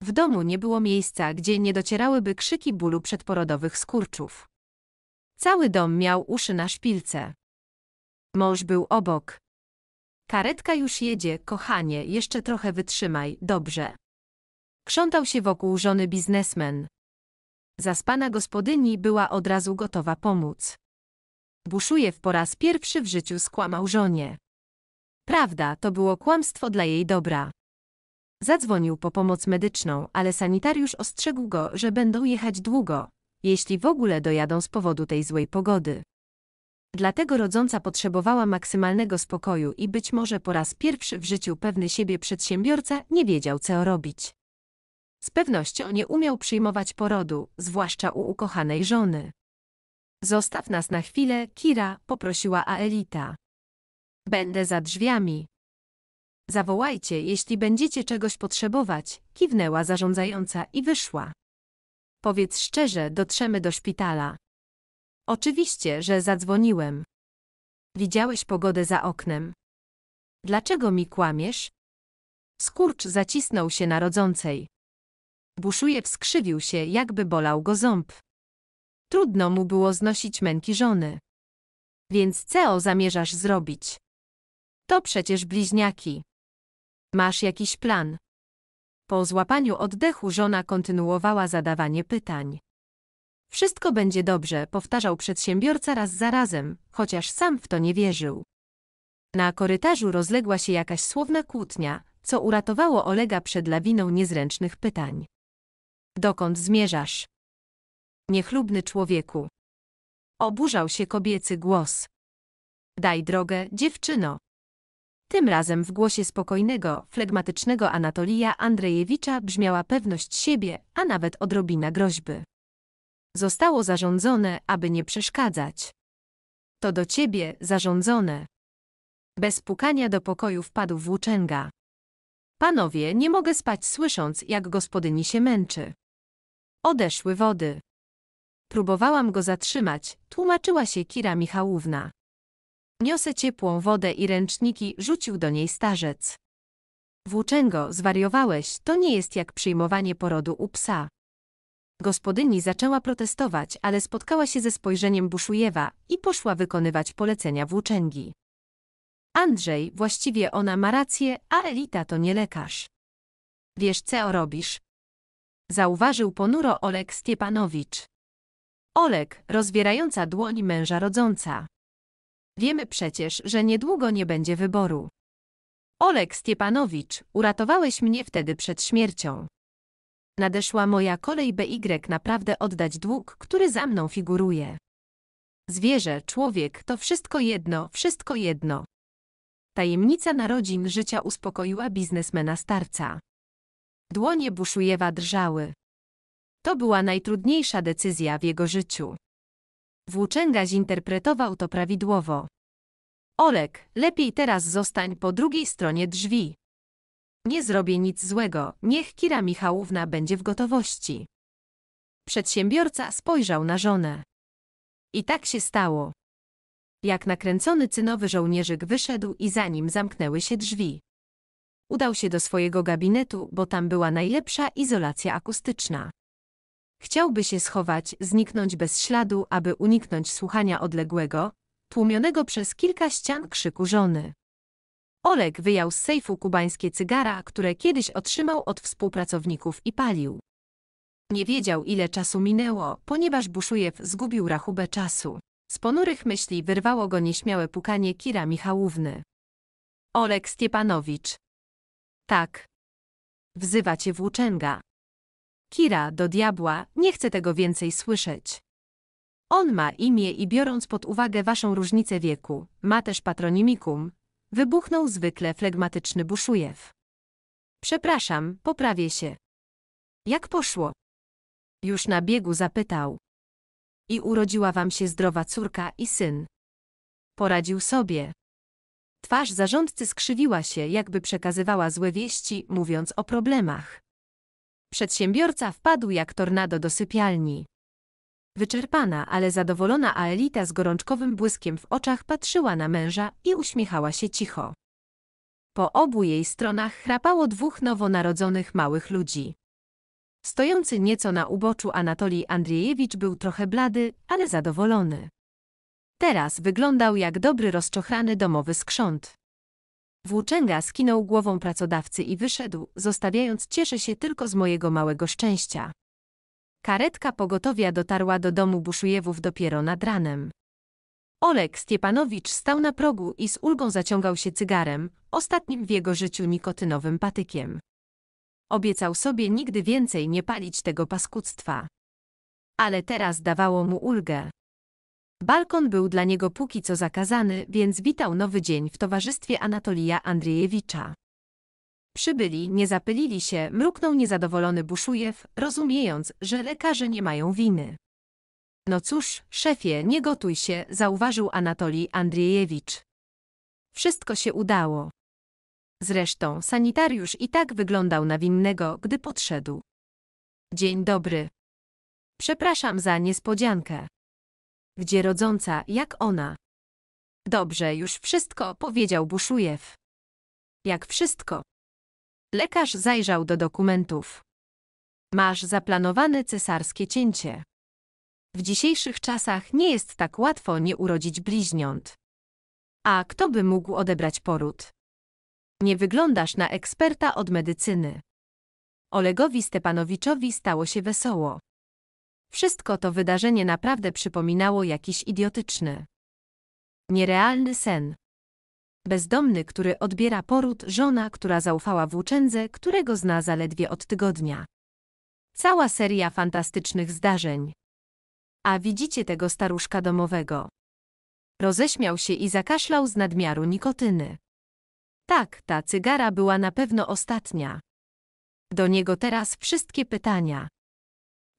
W domu nie było miejsca, gdzie nie docierałyby krzyki bólu przedporodowych skurczów. Cały dom miał uszy na szpilce. Mąż był obok. Karetka już jedzie, kochanie, jeszcze trochę wytrzymaj, dobrze. Krzątał się wokół żony biznesmen. Zaspana gospodyni była od razu gotowa pomóc. Buszujew po raz pierwszy w życiu skłamał żonie. Prawda, to było kłamstwo dla jej dobra. Zadzwonił po pomoc medyczną, ale sanitariusz ostrzegł go, że będą jechać długo, jeśli w ogóle dojadą z powodu tej złej pogody. Dlatego rodząca potrzebowała maksymalnego spokoju i być może po raz pierwszy w życiu pewny siebie przedsiębiorca nie wiedział, co robić. Z pewnością nie umiał przyjmować porodu, zwłaszcza u ukochanej żony. Zostaw nas na chwilę, Kira, poprosiła Aelita. Będę za drzwiami. Zawołajcie, jeśli będziecie czegoś potrzebować, kiwnęła zarządzająca i wyszła. Powiedz szczerze, dotrzemy do szpitala. Oczywiście, że zadzwoniłem. Widziałeś pogodę za oknem. Dlaczego mi kłamiesz? Skurcz zacisnął się na rodzącej. Buszujew skrzywił się, jakby bolał go ząb. Trudno mu było znosić męki żony. Więc co zamierzasz zrobić? To przecież bliźniaki. Masz jakiś plan? Po złapaniu oddechu żona kontynuowała zadawanie pytań. Wszystko będzie dobrze, powtarzał przedsiębiorca raz za razem, chociaż sam w to nie wierzył. Na korytarzu rozległa się jakaś słowna kłótnia, co uratowało Olega przed lawiną niezręcznych pytań. Dokąd zmierzasz? Niechlubny człowieku. Oburzał się kobiecy głos. Daj drogę, dziewczyno. Tym razem w głosie spokojnego, flegmatycznego Anatolija Andreejewicza brzmiała pewność siebie, a nawet odrobina groźby. Zostało zarządzone, aby nie przeszkadzać. To do ciebie zarządzone. Bez pukania do pokoju wpadł włóczęga. Panowie, nie mogę spać słysząc, jak gospodyni się męczy. Odeszły wody. Próbowałam go zatrzymać, tłumaczyła się Kira Michałówna. Niosę ciepłą wodę i ręczniki, rzucił do niej starzec. Włóczęgo, zwariowałeś, to nie jest jak przyjmowanie porodu u psa. Gospodyni zaczęła protestować, ale spotkała się ze spojrzeniem Buszujewa i poszła wykonywać polecenia włóczęgi. Andrzej, właściwie ona ma rację, a Elita to nie lekarz. Wiesz co robisz? zauważył ponuro Olek Stiepanowicz. Olek, rozwierająca dłoń męża rodząca. Wiemy przecież, że niedługo nie będzie wyboru. Olek Stiepanowicz, uratowałeś mnie wtedy przed śmiercią. Nadeszła moja kolej BY y naprawdę oddać dług, który za mną figuruje. Zwierzę, człowiek, to wszystko jedno, wszystko jedno. Tajemnica narodzin życia uspokoiła biznesmena starca. Dłonie Buszujewa drżały. To była najtrudniejsza decyzja w jego życiu. Włóczęga zinterpretował to prawidłowo. Olek, lepiej teraz zostań po drugiej stronie drzwi. Nie zrobię nic złego, niech Kira Michałówna będzie w gotowości. Przedsiębiorca spojrzał na żonę. I tak się stało. Jak nakręcony cynowy żołnierzyk wyszedł i za nim zamknęły się drzwi udał się do swojego gabinetu, bo tam była najlepsza izolacja akustyczna. Chciałby się schować, zniknąć bez śladu, aby uniknąć słuchania odległego, tłumionego przez kilka ścian krzyku żony. Oleg wyjął z sejfu kubańskie cygara, które kiedyś otrzymał od współpracowników i palił. Nie wiedział, ile czasu minęło, ponieważ Buszujew zgubił rachubę czasu. Z ponurych myśli wyrwało go nieśmiałe pukanie Kira Michałówny. Oleg Stiepanowicz, tak. Wzywa cię włóczęga. Kira, do diabła, nie chcę tego więcej słyszeć. On ma imię i biorąc pod uwagę waszą różnicę wieku, ma też patronimikum, wybuchnął zwykle flegmatyczny Buszujew. Przepraszam, poprawię się. Jak poszło? Już na biegu zapytał. I urodziła wam się zdrowa córka i syn. Poradził sobie. Twarz zarządcy skrzywiła się, jakby przekazywała złe wieści, mówiąc o problemach. Przedsiębiorca wpadł jak tornado do sypialni. Wyczerpana, ale zadowolona Aelita z gorączkowym błyskiem w oczach patrzyła na męża i uśmiechała się cicho. Po obu jej stronach chrapało dwóch nowonarodzonych małych ludzi. Stojący nieco na uboczu Anatolii Andrzejewicz był trochę blady, ale zadowolony. Teraz wyglądał jak dobry rozczochrany domowy skrząt. Włóczęga skinął głową pracodawcy i wyszedł, zostawiając cieszę się tylko z mojego małego szczęścia. Karetka pogotowia dotarła do domu Buszujewów dopiero nad ranem. Olek Stiepanowicz stał na progu i z ulgą zaciągał się cygarem, ostatnim w jego życiu nikotynowym patykiem. Obiecał sobie nigdy więcej nie palić tego paskudztwa. Ale teraz dawało mu ulgę. Balkon był dla niego póki co zakazany, więc witał nowy dzień w towarzystwie Anatolija Andrzejewicza. Przybyli, nie zapylili się, mruknął niezadowolony Buszujew, rozumiejąc, że lekarze nie mają winy. No cóż, szefie, nie gotuj się, zauważył Anatolij Andrzejewicz. Wszystko się udało. Zresztą sanitariusz i tak wyglądał na winnego, gdy podszedł. Dzień dobry. Przepraszam za niespodziankę. Gdzie rodząca, jak ona? Dobrze, już wszystko, powiedział Buszujew. Jak wszystko? Lekarz zajrzał do dokumentów. Masz zaplanowane cesarskie cięcie. W dzisiejszych czasach nie jest tak łatwo nie urodzić bliźniąt. A kto by mógł odebrać poród? Nie wyglądasz na eksperta od medycyny. Olegowi Stepanowiczowi stało się wesoło. Wszystko to wydarzenie naprawdę przypominało jakiś idiotyczny, nierealny sen. Bezdomny, który odbiera poród, żona, która zaufała włóczędze, którego zna zaledwie od tygodnia. Cała seria fantastycznych zdarzeń. A widzicie tego staruszka domowego. Roześmiał się i zakaszlał z nadmiaru nikotyny. Tak, ta cygara była na pewno ostatnia. Do niego teraz wszystkie pytania.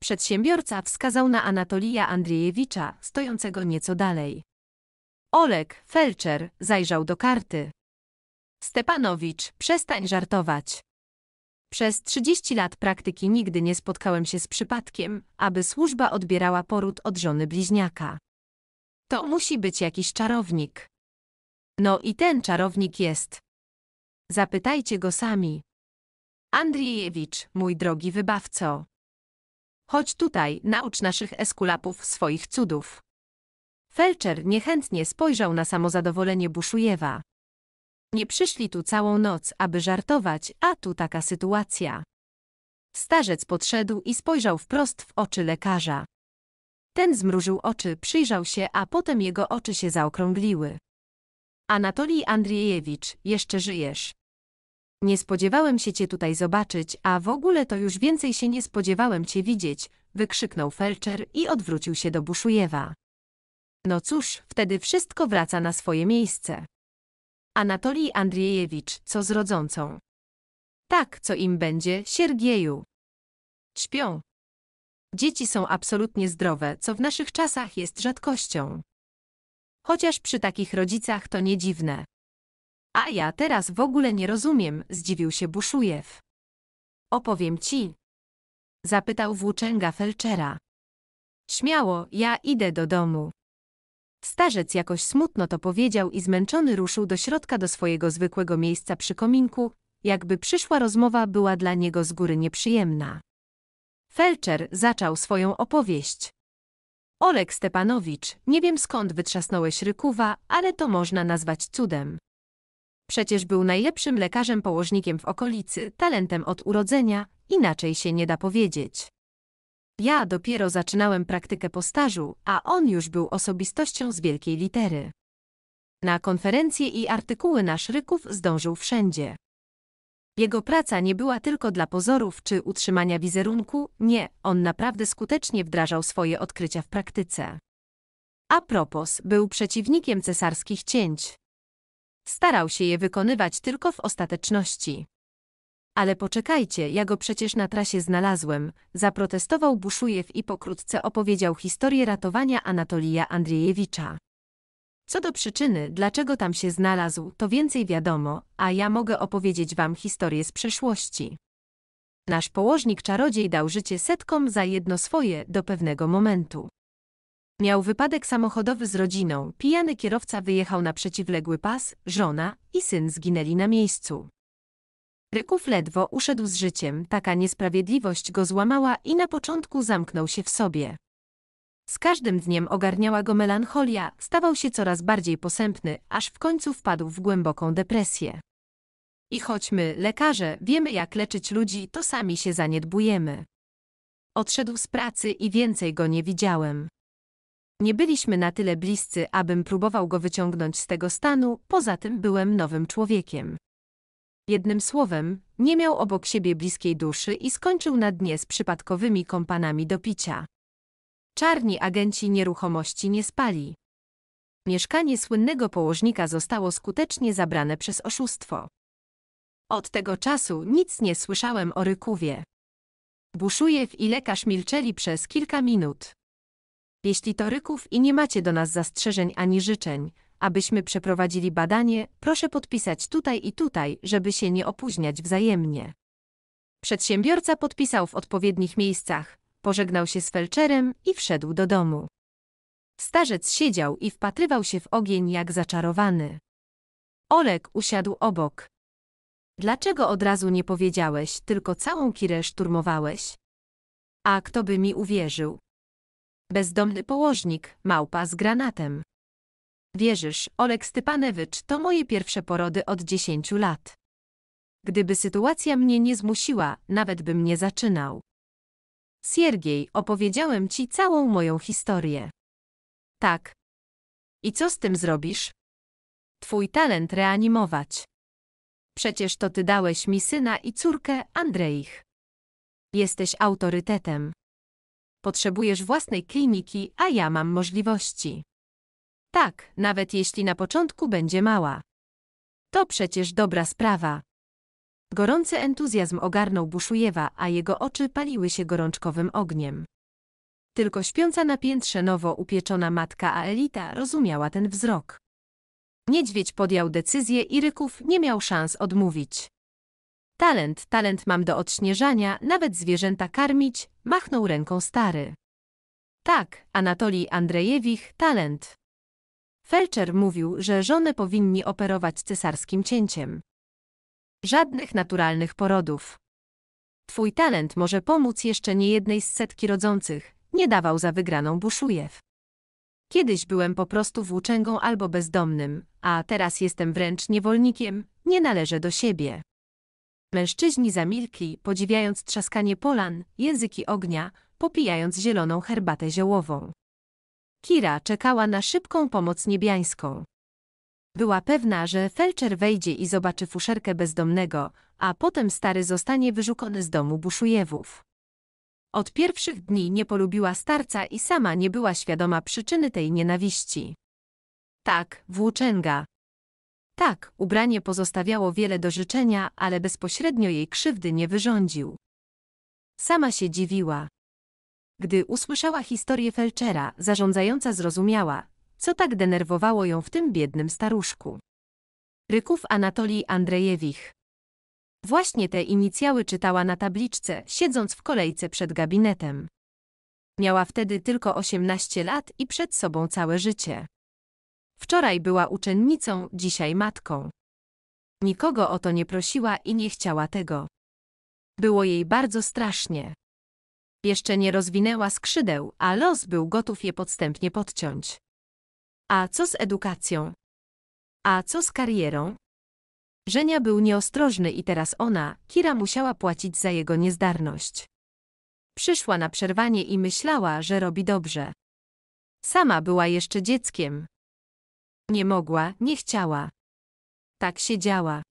Przedsiębiorca wskazał na Anatolija Andrzejewicza, stojącego nieco dalej. Olek, felczer, zajrzał do karty. Stepanowicz, przestań żartować. Przez 30 lat praktyki nigdy nie spotkałem się z przypadkiem, aby służba odbierała poród od żony bliźniaka. To musi być jakiś czarownik. No i ten czarownik jest. Zapytajcie go sami. Andrzejewicz, mój drogi wybawco. Chodź tutaj, naucz naszych eskulapów swoich cudów. Felczer niechętnie spojrzał na samozadowolenie Buszujewa. Nie przyszli tu całą noc, aby żartować, a tu taka sytuacja. Starzec podszedł i spojrzał wprost w oczy lekarza. Ten zmrużył oczy, przyjrzał się, a potem jego oczy się zaokrągliły. Anatolij Andrzejewicz, jeszcze żyjesz. Nie spodziewałem się cię tutaj zobaczyć, a w ogóle to już więcej się nie spodziewałem cię widzieć, wykrzyknął Felczer i odwrócił się do Buszujewa. No cóż, wtedy wszystko wraca na swoje miejsce. Anatolij Andrzejewicz, co z rodzącą? Tak, co im będzie, Siergieju. Śpią. Dzieci są absolutnie zdrowe, co w naszych czasach jest rzadkością. Chociaż przy takich rodzicach to nie dziwne. A ja teraz w ogóle nie rozumiem, zdziwił się Buszujew. Opowiem ci. Zapytał włóczęga felczera. Śmiało, ja idę do domu. Starzec jakoś smutno to powiedział i zmęczony ruszył do środka do swojego zwykłego miejsca przy kominku, jakby przyszła rozmowa była dla niego z góry nieprzyjemna. Felczer zaczął swoją opowieść. Olek Stepanowicz, nie wiem skąd wytrzasnąłeś Rykuwa, ale to można nazwać cudem. Przecież był najlepszym lekarzem położnikiem w okolicy, talentem od urodzenia, inaczej się nie da powiedzieć. Ja dopiero zaczynałem praktykę po stażu, a on już był osobistością z wielkiej litery. Na konferencje i artykuły na Ryków zdążył wszędzie. Jego praca nie była tylko dla pozorów czy utrzymania wizerunku, nie, on naprawdę skutecznie wdrażał swoje odkrycia w praktyce. A propos, był przeciwnikiem cesarskich cięć. Starał się je wykonywać tylko w ostateczności. Ale poczekajcie, ja go przecież na trasie znalazłem, zaprotestował Buszujew i pokrótce opowiedział historię ratowania Anatolija Andrzejewicza. Co do przyczyny, dlaczego tam się znalazł, to więcej wiadomo, a ja mogę opowiedzieć wam historię z przeszłości. Nasz położnik czarodziej dał życie setkom za jedno swoje do pewnego momentu. Miał wypadek samochodowy z rodziną, pijany kierowca wyjechał na przeciwległy pas, żona i syn zginęli na miejscu. Ryków ledwo uszedł z życiem, taka niesprawiedliwość go złamała i na początku zamknął się w sobie. Z każdym dniem ogarniała go melancholia, stawał się coraz bardziej posępny, aż w końcu wpadł w głęboką depresję. I choć my, lekarze, wiemy jak leczyć ludzi, to sami się zaniedbujemy. Odszedł z pracy i więcej go nie widziałem. Nie byliśmy na tyle bliscy, abym próbował go wyciągnąć z tego stanu, poza tym byłem nowym człowiekiem. Jednym słowem, nie miał obok siebie bliskiej duszy i skończył na dnie z przypadkowymi kompanami do picia. Czarni agenci nieruchomości nie spali. Mieszkanie słynnego położnika zostało skutecznie zabrane przez oszustwo. Od tego czasu nic nie słyszałem o Rykuwie. Buszujew i lekarz milczeli przez kilka minut. Jeśli to Ryków i nie macie do nas zastrzeżeń ani życzeń, abyśmy przeprowadzili badanie, proszę podpisać tutaj i tutaj, żeby się nie opóźniać wzajemnie. Przedsiębiorca podpisał w odpowiednich miejscach, pożegnał się z felczerem i wszedł do domu. Starzec siedział i wpatrywał się w ogień jak zaczarowany. Olek usiadł obok. Dlaczego od razu nie powiedziałeś, tylko całą kirę szturmowałeś? A kto by mi uwierzył? bezdomny położnik, małpa z granatem. Wierzysz, Olek Stypanewicz, to moje pierwsze porody od dziesięciu lat. Gdyby sytuacja mnie nie zmusiła, nawet bym nie zaczynał. Siergiej, opowiedziałem ci całą moją historię. Tak. I co z tym zrobisz? Twój talent reanimować. Przecież to ty dałeś mi syna i córkę Andrzej. Jesteś autorytetem. Potrzebujesz własnej kliniki, a ja mam możliwości. Tak, nawet jeśli na początku będzie mała. To przecież dobra sprawa. Gorący entuzjazm ogarnął Buszujewa, a jego oczy paliły się gorączkowym ogniem. Tylko śpiąca na piętrze nowo upieczona matka Aelita rozumiała ten wzrok. Niedźwiedź podjął decyzję i Ryków nie miał szans odmówić. Talent, talent mam do odśnieżania, nawet zwierzęta karmić, machnął ręką stary. Tak, Anatoli Andrzejewich, talent. Felczer mówił, że żony powinni operować cesarskim cięciem. Żadnych naturalnych porodów. Twój talent może pomóc jeszcze niejednej z setki rodzących, nie dawał za wygraną Buszujew. Kiedyś byłem po prostu włóczęgą albo bezdomnym, a teraz jestem wręcz niewolnikiem, nie należę do siebie. Mężczyźni zamilkli, podziwiając trzaskanie polan, języki ognia, popijając zieloną herbatę ziołową. Kira czekała na szybką pomoc niebiańską. Była pewna, że felczer wejdzie i zobaczy fuszerkę bezdomnego, a potem stary zostanie wyrzucony z domu Buszujewów. Od pierwszych dni nie polubiła starca i sama nie była świadoma przyczyny tej nienawiści. Tak, włóczęga, tak, ubranie pozostawiało wiele do życzenia, ale bezpośrednio jej krzywdy nie wyrządził. Sama się dziwiła. Gdy usłyszała historię Felczera, zarządzająca zrozumiała, co tak denerwowało ją w tym biednym staruszku. Ryków Anatolii Andrzejewich. Właśnie te inicjały czytała na tabliczce, siedząc w kolejce przed gabinetem. Miała wtedy tylko 18 lat i przed sobą całe życie. Wczoraj była uczennicą, dzisiaj matką. Nikogo o to nie prosiła i nie chciała tego. Było jej bardzo strasznie. Jeszcze nie rozwinęła skrzydeł, a los był gotów je podstępnie podciąć. A co z edukacją? A co z karierą? Żenia był nieostrożny i teraz ona, Kira, musiała płacić za jego niezdarność. Przyszła na przerwanie i myślała, że robi dobrze. Sama była jeszcze dzieckiem, nie mogła, nie chciała. Tak się działa.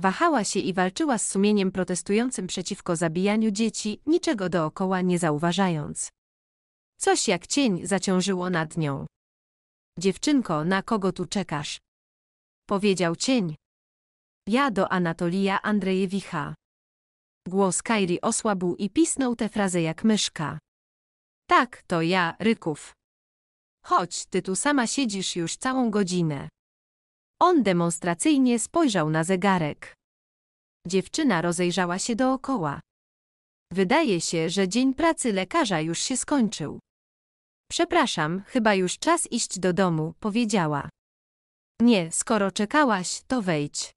Wahała się i walczyła z sumieniem protestującym przeciwko zabijaniu dzieci, niczego dookoła nie zauważając. Coś jak cień zaciążyło nad nią. Dziewczynko, na kogo tu czekasz? Powiedział cień. Ja do Anatolija Andrzejewicha. Głos Kairi osłabł i pisnął tę frazę jak myszka. Tak, to ja, Ryków. Chodź, ty tu sama siedzisz już całą godzinę. On demonstracyjnie spojrzał na zegarek. Dziewczyna rozejrzała się dookoła. Wydaje się, że dzień pracy lekarza już się skończył. Przepraszam, chyba już czas iść do domu, powiedziała. Nie, skoro czekałaś, to wejdź.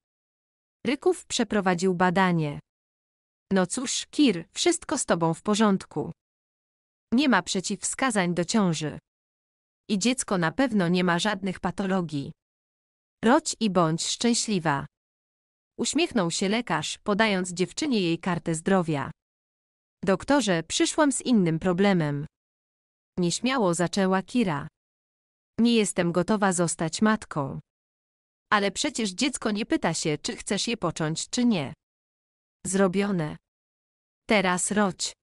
Ryków przeprowadził badanie. No cóż, Kir, wszystko z tobą w porządku. Nie ma przeciwwskazań do ciąży i dziecko na pewno nie ma żadnych patologii. Rodź i bądź szczęśliwa. Uśmiechnął się lekarz, podając dziewczynie jej kartę zdrowia. Doktorze, przyszłam z innym problemem. Nieśmiało zaczęła Kira. Nie jestem gotowa zostać matką. Ale przecież dziecko nie pyta się, czy chcesz je począć, czy nie. Zrobione. Teraz rodź.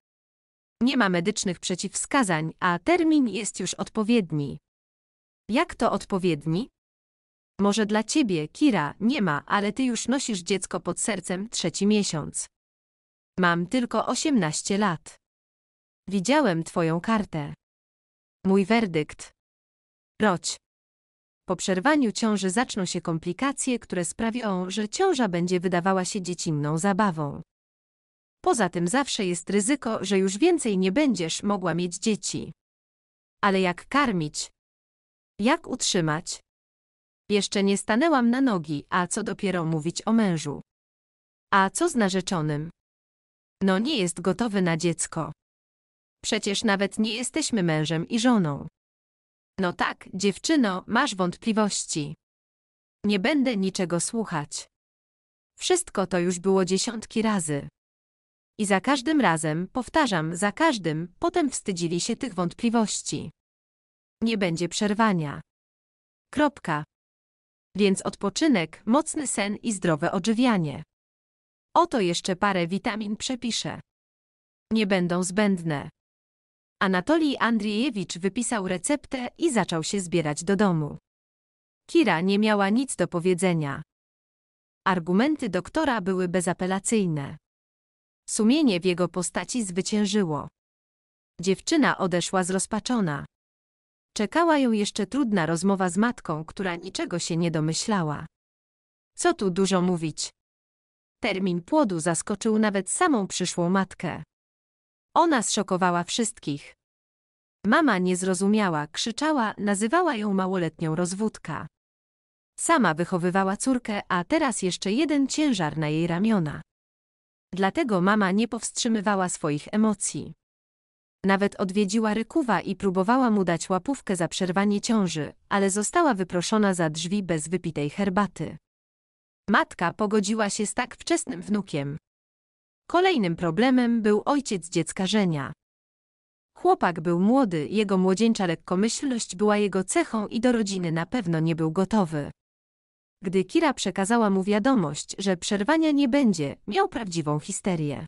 Nie ma medycznych przeciwwskazań, a termin jest już odpowiedni. Jak to odpowiedni? Może dla ciebie, Kira, nie ma, ale ty już nosisz dziecko pod sercem trzeci miesiąc. Mam tylko 18 lat. Widziałem twoją kartę. Mój werdykt. Roć. Po przerwaniu ciąży zaczną się komplikacje, które sprawią, że ciąża będzie wydawała się dziecinną zabawą. Poza tym zawsze jest ryzyko, że już więcej nie będziesz mogła mieć dzieci. Ale jak karmić? Jak utrzymać? Jeszcze nie stanęłam na nogi, a co dopiero mówić o mężu? A co z narzeczonym? No nie jest gotowy na dziecko. Przecież nawet nie jesteśmy mężem i żoną. No tak, dziewczyno, masz wątpliwości. Nie będę niczego słuchać. Wszystko to już było dziesiątki razy. I za każdym razem, powtarzam, za każdym, potem wstydzili się tych wątpliwości. Nie będzie przerwania. Kropka. Więc odpoczynek, mocny sen i zdrowe odżywianie. Oto jeszcze parę witamin przepiszę. Nie będą zbędne. Anatolij Andrzejewicz wypisał receptę i zaczął się zbierać do domu. Kira nie miała nic do powiedzenia. Argumenty doktora były bezapelacyjne. Sumienie w jego postaci zwyciężyło. Dziewczyna odeszła zrozpaczona. Czekała ją jeszcze trudna rozmowa z matką, która niczego się nie domyślała. Co tu dużo mówić? Termin płodu zaskoczył nawet samą przyszłą matkę. Ona zszokowała wszystkich. Mama nie zrozumiała, krzyczała, nazywała ją małoletnią rozwódka. Sama wychowywała córkę, a teraz jeszcze jeden ciężar na jej ramiona. Dlatego mama nie powstrzymywała swoich emocji. Nawet odwiedziła Rykuwa i próbowała mu dać łapówkę za przerwanie ciąży, ale została wyproszona za drzwi bez wypitej herbaty. Matka pogodziła się z tak wczesnym wnukiem. Kolejnym problemem był ojciec dziecka Żenia. Chłopak był młody, jego młodzieńcza lekkomyślność była jego cechą i do rodziny na pewno nie był gotowy. Gdy Kira przekazała mu wiadomość, że przerwania nie będzie, miał prawdziwą histerię.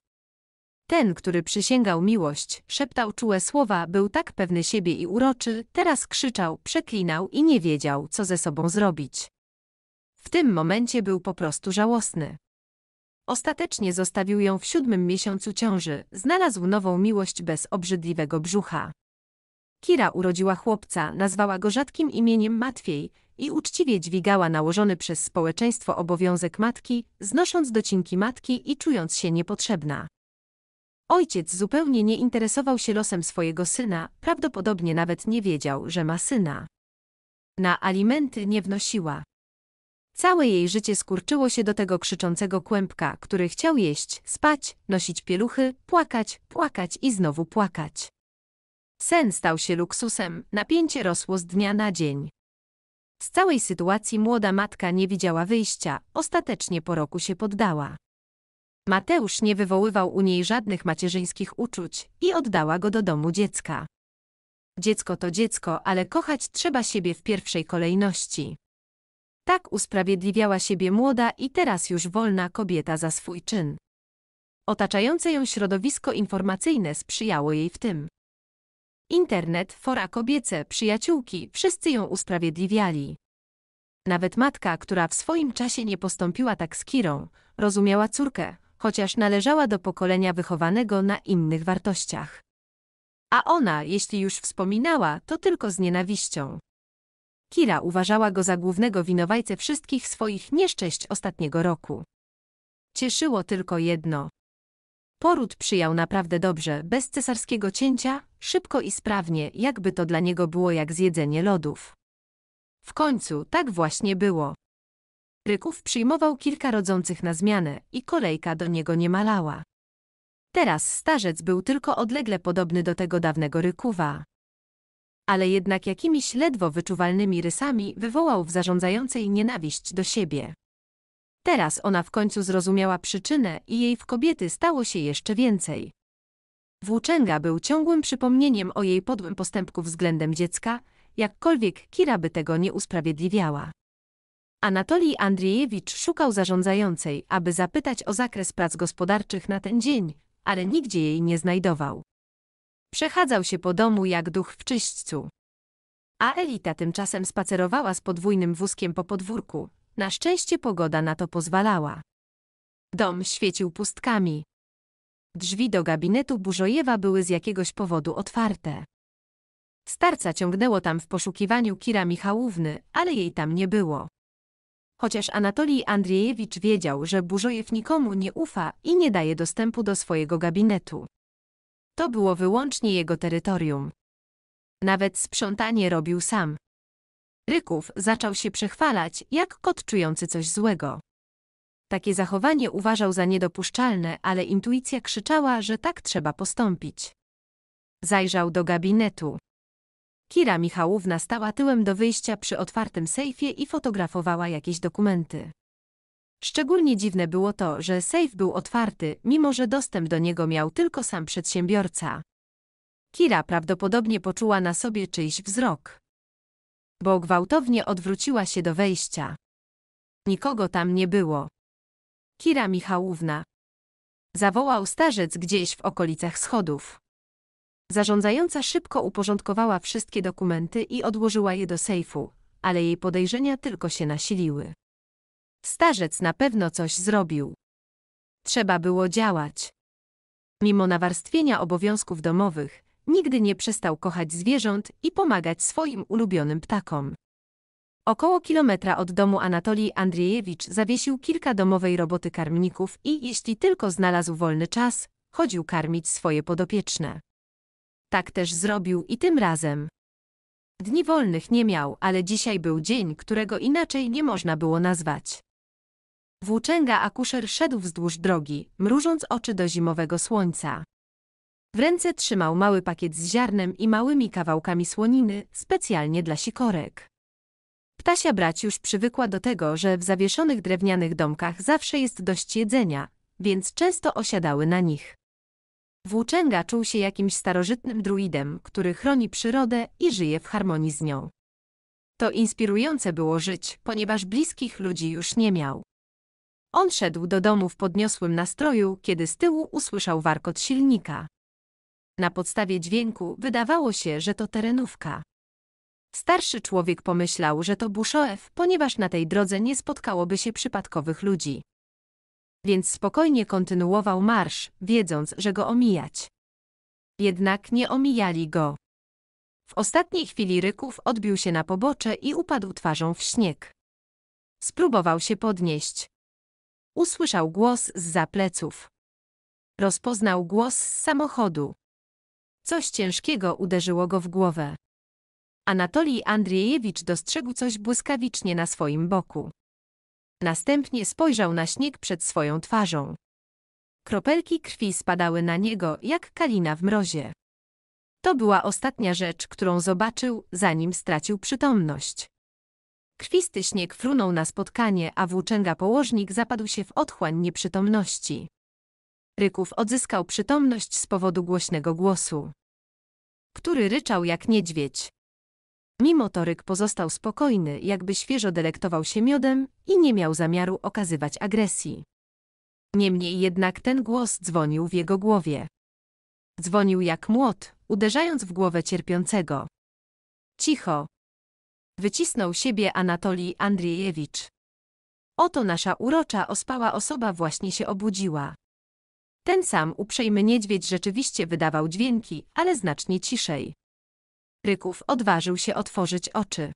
Ten, który przysięgał miłość, szeptał czułe słowa, był tak pewny siebie i uroczy, teraz krzyczał, przeklinał i nie wiedział, co ze sobą zrobić. W tym momencie był po prostu żałosny. Ostatecznie zostawił ją w siódmym miesiącu ciąży, znalazł nową miłość bez obrzydliwego brzucha. Kira urodziła chłopca, nazwała go rzadkim imieniem Matwiej i uczciwie dźwigała nałożony przez społeczeństwo obowiązek matki, znosząc docinki matki i czując się niepotrzebna. Ojciec zupełnie nie interesował się losem swojego syna, prawdopodobnie nawet nie wiedział, że ma syna. Na alimenty nie wnosiła. Całe jej życie skurczyło się do tego krzyczącego kłębka, który chciał jeść, spać, nosić pieluchy, płakać, płakać i znowu płakać. Sen stał się luksusem, napięcie rosło z dnia na dzień. Z całej sytuacji młoda matka nie widziała wyjścia, ostatecznie po roku się poddała. Mateusz nie wywoływał u niej żadnych macierzyńskich uczuć i oddała go do domu dziecka. Dziecko to dziecko, ale kochać trzeba siebie w pierwszej kolejności. Tak usprawiedliwiała siebie młoda i teraz już wolna kobieta za swój czyn. Otaczające ją środowisko informacyjne sprzyjało jej w tym. Internet, fora kobiece, przyjaciółki, wszyscy ją usprawiedliwiali. Nawet matka, która w swoim czasie nie postąpiła tak z Kirą, rozumiała córkę, chociaż należała do pokolenia wychowanego na innych wartościach. A ona, jeśli już wspominała, to tylko z nienawiścią. Kira uważała go za głównego winowajcę wszystkich swoich nieszczęść ostatniego roku. Cieszyło tylko jedno. Poród przyjął naprawdę dobrze, bez cesarskiego cięcia, Szybko i sprawnie, jakby to dla niego było jak zjedzenie lodów. W końcu tak właśnie było. Ryków przyjmował kilka rodzących na zmianę i kolejka do niego nie malała. Teraz starzec był tylko odlegle podobny do tego dawnego Rykuwa. Ale jednak jakimiś ledwo wyczuwalnymi rysami wywołał w zarządzającej nienawiść do siebie. Teraz ona w końcu zrozumiała przyczynę i jej w kobiety stało się jeszcze więcej. Włóczęga był ciągłym przypomnieniem o jej podłym postępku względem dziecka, jakkolwiek Kira by tego nie usprawiedliwiała. Anatolij Andrzejewicz szukał zarządzającej, aby zapytać o zakres prac gospodarczych na ten dzień, ale nigdzie jej nie znajdował. Przechadzał się po domu jak duch w czyśćcu. A Elita tymczasem spacerowała z podwójnym wózkiem po podwórku. Na szczęście pogoda na to pozwalała. Dom świecił pustkami. Drzwi do gabinetu Burzojewa były z jakiegoś powodu otwarte. Starca ciągnęło tam w poszukiwaniu Kira Michałówny, ale jej tam nie było. Chociaż Anatolij Andrzejewicz wiedział, że Burzojew nikomu nie ufa i nie daje dostępu do swojego gabinetu. To było wyłącznie jego terytorium. Nawet sprzątanie robił sam. Ryków zaczął się przechwalać, jak kot czujący coś złego. Takie zachowanie uważał za niedopuszczalne, ale intuicja krzyczała, że tak trzeba postąpić. Zajrzał do gabinetu. Kira Michałówna stała tyłem do wyjścia przy otwartym sejfie i fotografowała jakieś dokumenty. Szczególnie dziwne było to, że sejf był otwarty, mimo że dostęp do niego miał tylko sam przedsiębiorca. Kira prawdopodobnie poczuła na sobie czyjś wzrok. Bo gwałtownie odwróciła się do wejścia. Nikogo tam nie było. Kira Michałówna. Zawołał starzec gdzieś w okolicach schodów. Zarządzająca szybko uporządkowała wszystkie dokumenty i odłożyła je do sejfu, ale jej podejrzenia tylko się nasiliły. Starzec na pewno coś zrobił. Trzeba było działać. Mimo nawarstwienia obowiązków domowych, nigdy nie przestał kochać zwierząt i pomagać swoim ulubionym ptakom. Około kilometra od domu Anatolii Andrzejewicz zawiesił kilka domowej roboty karmników i, jeśli tylko znalazł wolny czas, chodził karmić swoje podopieczne. Tak też zrobił i tym razem. Dni wolnych nie miał, ale dzisiaj był dzień, którego inaczej nie można było nazwać. Włóczęga akuszer szedł wzdłuż drogi, mrużąc oczy do zimowego słońca. W ręce trzymał mały pakiet z ziarnem i małymi kawałkami słoniny, specjalnie dla sikorek. Ptasia brać już przywykła do tego, że w zawieszonych drewnianych domkach zawsze jest dość jedzenia, więc często osiadały na nich. Włóczęga czuł się jakimś starożytnym druidem, który chroni przyrodę i żyje w harmonii z nią. To inspirujące było żyć, ponieważ bliskich ludzi już nie miał. On szedł do domu w podniosłym nastroju, kiedy z tyłu usłyszał warkot silnika. Na podstawie dźwięku wydawało się, że to terenówka. Starszy człowiek pomyślał, że to Buszoew, ponieważ na tej drodze nie spotkałoby się przypadkowych ludzi. Więc spokojnie kontynuował marsz, wiedząc, że go omijać. Jednak nie omijali go. W ostatniej chwili Ryków odbił się na pobocze i upadł twarzą w śnieg. Spróbował się podnieść. Usłyszał głos z za pleców. Rozpoznał głos z samochodu. Coś ciężkiego uderzyło go w głowę. Anatolij Andrzejewicz dostrzegł coś błyskawicznie na swoim boku. Następnie spojrzał na śnieg przed swoją twarzą. Kropelki krwi spadały na niego jak kalina w mrozie. To była ostatnia rzecz, którą zobaczył, zanim stracił przytomność. Krwisty śnieg frunął na spotkanie, a włóczęga położnik zapadł się w otchłań nieprzytomności. Ryków odzyskał przytomność z powodu głośnego głosu, który ryczał jak niedźwiedź. Mimo to Ryk pozostał spokojny, jakby świeżo delektował się miodem i nie miał zamiaru okazywać agresji. Niemniej jednak ten głos dzwonił w jego głowie. Dzwonił jak młot, uderzając w głowę cierpiącego. Cicho. Wycisnął siebie Anatolii Andrzejewicz. Oto nasza urocza ospała osoba właśnie się obudziła. Ten sam uprzejmy niedźwiedź rzeczywiście wydawał dźwięki, ale znacznie ciszej. Ryków odważył się otworzyć oczy.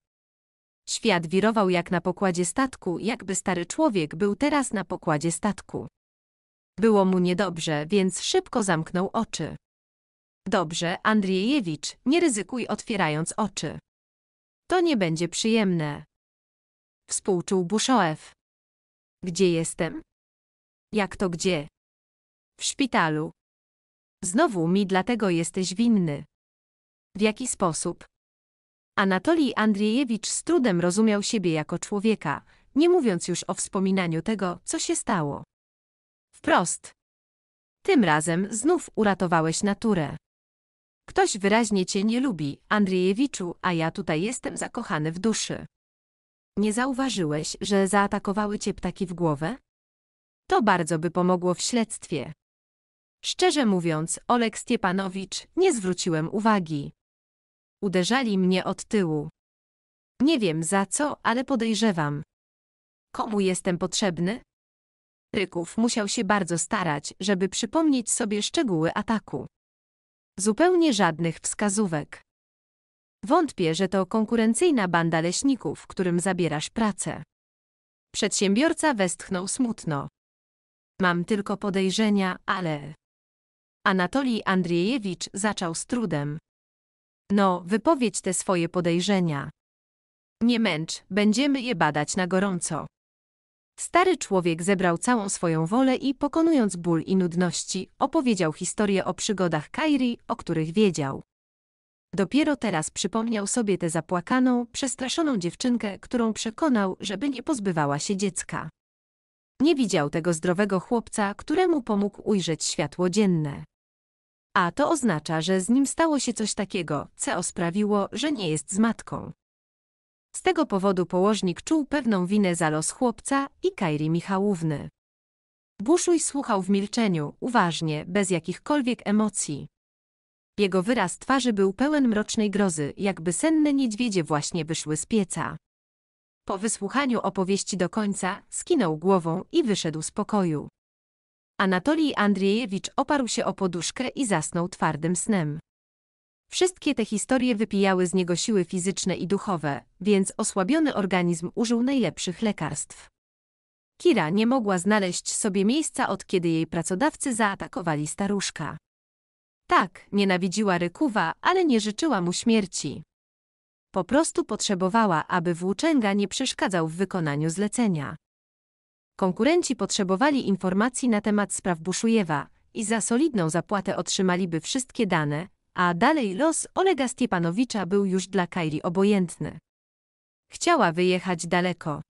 Świat wirował jak na pokładzie statku, jakby stary człowiek był teraz na pokładzie statku. Było mu niedobrze, więc szybko zamknął oczy. Dobrze, Andrzejewicz, nie ryzykuj otwierając oczy. To nie będzie przyjemne. Współczuł Buszoew. Gdzie jestem? Jak to gdzie? W szpitalu. Znowu mi dlatego jesteś winny. W jaki sposób? Anatolij Andrzejewicz z trudem rozumiał siebie jako człowieka, nie mówiąc już o wspominaniu tego, co się stało. Wprost. Tym razem znów uratowałeś naturę. Ktoś wyraźnie cię nie lubi, Andrzejewiczu, a ja tutaj jestem zakochany w duszy. Nie zauważyłeś, że zaatakowały cię ptaki w głowę? To bardzo by pomogło w śledztwie. Szczerze mówiąc, Olek Stiepanowicz, nie zwróciłem uwagi. Uderzali mnie od tyłu. Nie wiem za co, ale podejrzewam. Komu jestem potrzebny? Ryków musiał się bardzo starać, żeby przypomnieć sobie szczegóły ataku. Zupełnie żadnych wskazówek. Wątpię, że to konkurencyjna banda leśników, którym zabierasz pracę. Przedsiębiorca westchnął smutno. Mam tylko podejrzenia, ale... Anatolij Andrzejewicz zaczął z trudem. No, wypowiedź te swoje podejrzenia. Nie męcz, będziemy je badać na gorąco. Stary człowiek zebrał całą swoją wolę i pokonując ból i nudności, opowiedział historię o przygodach Kairi, o których wiedział. Dopiero teraz przypomniał sobie tę zapłakaną, przestraszoną dziewczynkę, którą przekonał, żeby nie pozbywała się dziecka. Nie widział tego zdrowego chłopca, któremu pomógł ujrzeć światło dzienne. A to oznacza, że z nim stało się coś takiego, co sprawiło, że nie jest z matką. Z tego powodu położnik czuł pewną winę za los chłopca i Kairi Michałówny. Buszuj słuchał w milczeniu, uważnie, bez jakichkolwiek emocji. Jego wyraz twarzy był pełen mrocznej grozy, jakby senne niedźwiedzie właśnie wyszły z pieca. Po wysłuchaniu opowieści do końca, skinął głową i wyszedł z pokoju. Anatolij Andrzejewicz oparł się o poduszkę i zasnął twardym snem. Wszystkie te historie wypijały z niego siły fizyczne i duchowe, więc osłabiony organizm użył najlepszych lekarstw. Kira nie mogła znaleźć sobie miejsca od kiedy jej pracodawcy zaatakowali staruszka. Tak, nienawidziła Rykuwa, ale nie życzyła mu śmierci. Po prostu potrzebowała, aby włóczęga nie przeszkadzał w wykonaniu zlecenia. Konkurenci potrzebowali informacji na temat spraw Buszujewa i za solidną zapłatę otrzymaliby wszystkie dane, a dalej los Olega Stiepanowicza był już dla Kairi obojętny. Chciała wyjechać daleko.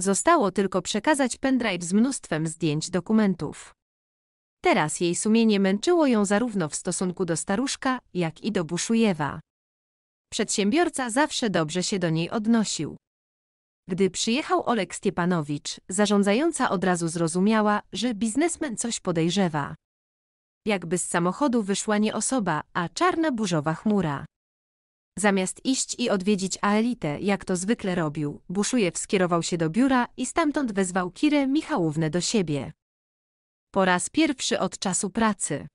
Zostało tylko przekazać pendrive z mnóstwem zdjęć dokumentów. Teraz jej sumienie męczyło ją zarówno w stosunku do staruszka, jak i do Buszujewa. Przedsiębiorca zawsze dobrze się do niej odnosił. Gdy przyjechał Olek Stepanowicz, zarządzająca od razu zrozumiała, że biznesmen coś podejrzewa. Jakby z samochodu wyszła nie osoba, a czarna burzowa chmura. Zamiast iść i odwiedzić Aelitę, jak to zwykle robił, Buszujew skierował się do biura i stamtąd wezwał Kirę Michałównę do siebie. Po raz pierwszy od czasu pracy.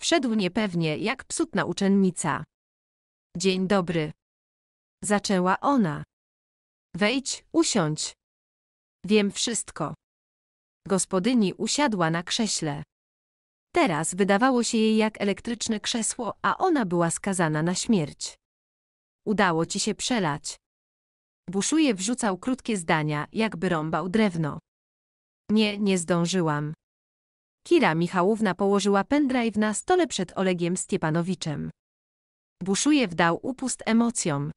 Wszedł niepewnie, jak psutna uczennica. Dzień dobry. Zaczęła ona. Wejdź, usiądź. Wiem wszystko. Gospodyni usiadła na krześle. Teraz wydawało się jej jak elektryczne krzesło, a ona była skazana na śmierć. Udało ci się przelać. Buszuje wrzucał krótkie zdania, jakby rąbał drewno. Nie, nie zdążyłam. Kira Michałówna położyła pendrive na stole przed Olegiem Stepanowiczem. Buszuje wdał upust emocjom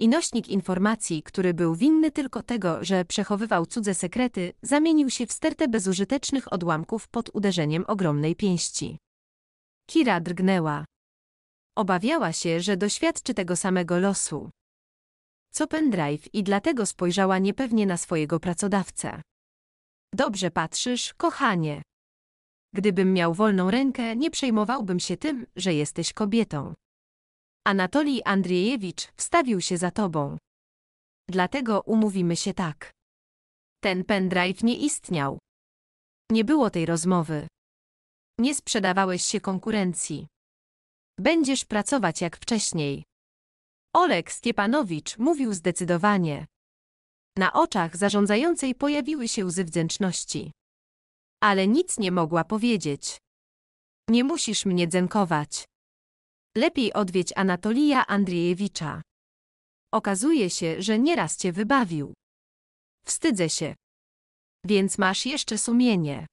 i nośnik informacji, który był winny tylko tego, że przechowywał cudze sekrety, zamienił się w stertę bezużytecznych odłamków pod uderzeniem ogromnej pięści. Kira drgnęła. Obawiała się, że doświadczy tego samego losu. Co pendrive i dlatego spojrzała niepewnie na swojego pracodawcę. Dobrze patrzysz, kochanie. Gdybym miał wolną rękę, nie przejmowałbym się tym, że jesteś kobietą. Anatolij Andrzejewicz wstawił się za tobą. Dlatego umówimy się tak. Ten pendrive nie istniał. Nie było tej rozmowy. Nie sprzedawałeś się konkurencji. Będziesz pracować jak wcześniej. Olek Stiepanowicz mówił zdecydowanie. Na oczach zarządzającej pojawiły się łzy wdzięczności. Ale nic nie mogła powiedzieć. Nie musisz mnie dzenkować. Lepiej odwiedź Anatolija Andrzejewicza. Okazuje się, że nieraz cię wybawił. Wstydzę się. Więc masz jeszcze sumienie.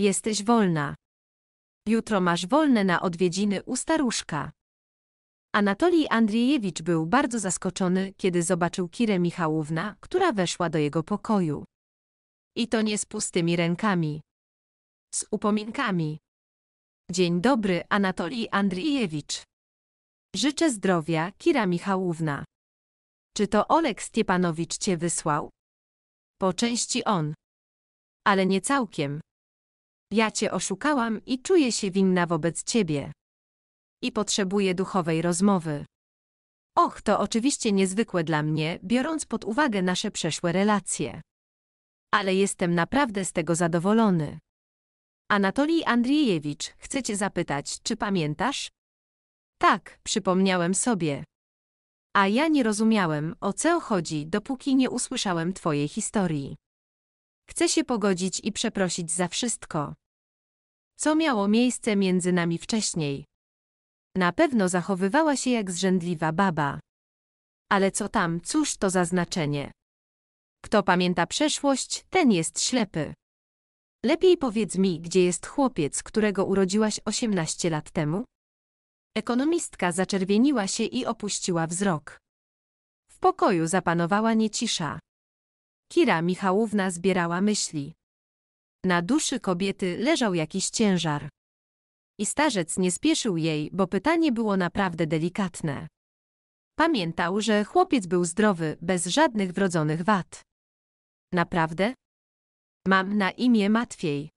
Jesteś wolna. Jutro masz wolne na odwiedziny u staruszka. Anatolij Andrzejewicz był bardzo zaskoczony, kiedy zobaczył Kirę Michałówna, która weszła do jego pokoju. I to nie z pustymi rękami. Z upominkami. Dzień dobry, Anatolii Andrijewicz. Życzę zdrowia, Kira Michałówna. Czy to Olek Stiepanowicz cię wysłał? Po części on. Ale nie całkiem. Ja cię oszukałam i czuję się winna wobec ciebie. I potrzebuję duchowej rozmowy. Och, to oczywiście niezwykłe dla mnie, biorąc pod uwagę nasze przeszłe relacje. Ale jestem naprawdę z tego zadowolony. Anatolij Andrijewicz, chcę cię zapytać, czy pamiętasz? Tak, przypomniałem sobie. A ja nie rozumiałem, o co chodzi, dopóki nie usłyszałem twojej historii. Chcę się pogodzić i przeprosić za wszystko. Co miało miejsce między nami wcześniej? Na pewno zachowywała się jak zrzędliwa baba. Ale co tam, cóż to za znaczenie? Kto pamięta przeszłość, ten jest ślepy. Lepiej powiedz mi, gdzie jest chłopiec, którego urodziłaś 18 lat temu? Ekonomistka zaczerwieniła się i opuściła wzrok. W pokoju zapanowała niecisza. Kira Michałówna zbierała myśli. Na duszy kobiety leżał jakiś ciężar. I starzec nie spieszył jej, bo pytanie było naprawdę delikatne. Pamiętał, że chłopiec był zdrowy, bez żadnych wrodzonych wad. Naprawdę? Mam na imię Matwiej.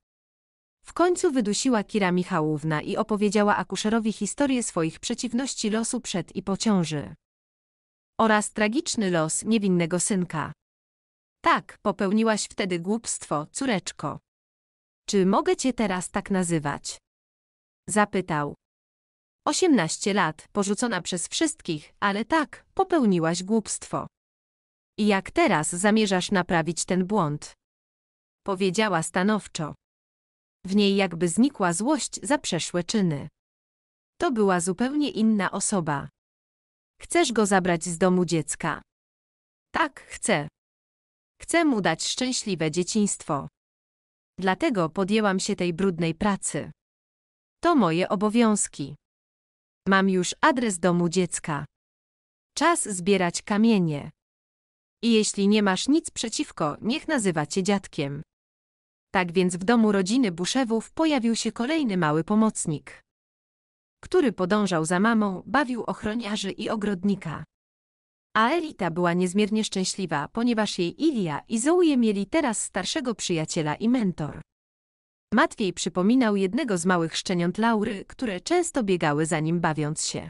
W końcu wydusiła Kira Michałówna i opowiedziała akuszerowi historię swoich przeciwności losu przed i po ciąży. Oraz tragiczny los niewinnego synka. Tak, popełniłaś wtedy głupstwo, córeczko. Czy mogę cię teraz tak nazywać? Zapytał. Osiemnaście lat, porzucona przez wszystkich, ale tak, popełniłaś głupstwo. I jak teraz zamierzasz naprawić ten błąd? Powiedziała stanowczo. W niej jakby znikła złość za przeszłe czyny. To była zupełnie inna osoba. Chcesz go zabrać z domu dziecka? Tak, chcę. Chcę mu dać szczęśliwe dzieciństwo. Dlatego podjęłam się tej brudnej pracy. To moje obowiązki. Mam już adres domu dziecka. Czas zbierać kamienie. I jeśli nie masz nic przeciwko, niech nazywa cię dziadkiem. Tak więc w domu rodziny Buszewów pojawił się kolejny mały pomocnik, który podążał za mamą, bawił ochroniarzy i ogrodnika. A Elita była niezmiernie szczęśliwa, ponieważ jej Ilia i Zołje mieli teraz starszego przyjaciela i mentor. Matwiej przypominał jednego z małych szczeniąt Laury, które często biegały za nim bawiąc się.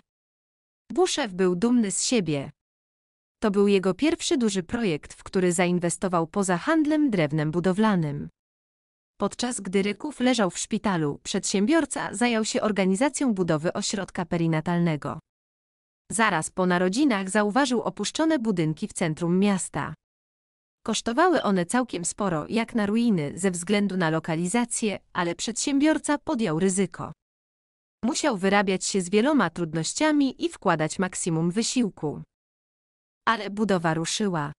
Buszew był dumny z siebie. To był jego pierwszy duży projekt, w który zainwestował poza handlem drewnem budowlanym. Podczas gdy Ryków leżał w szpitalu, przedsiębiorca zajął się organizacją budowy ośrodka perinatalnego. Zaraz po narodzinach zauważył opuszczone budynki w centrum miasta. Kosztowały one całkiem sporo, jak na ruiny, ze względu na lokalizację, ale przedsiębiorca podjął ryzyko. Musiał wyrabiać się z wieloma trudnościami i wkładać maksimum wysiłku. Ale budowa ruszyła.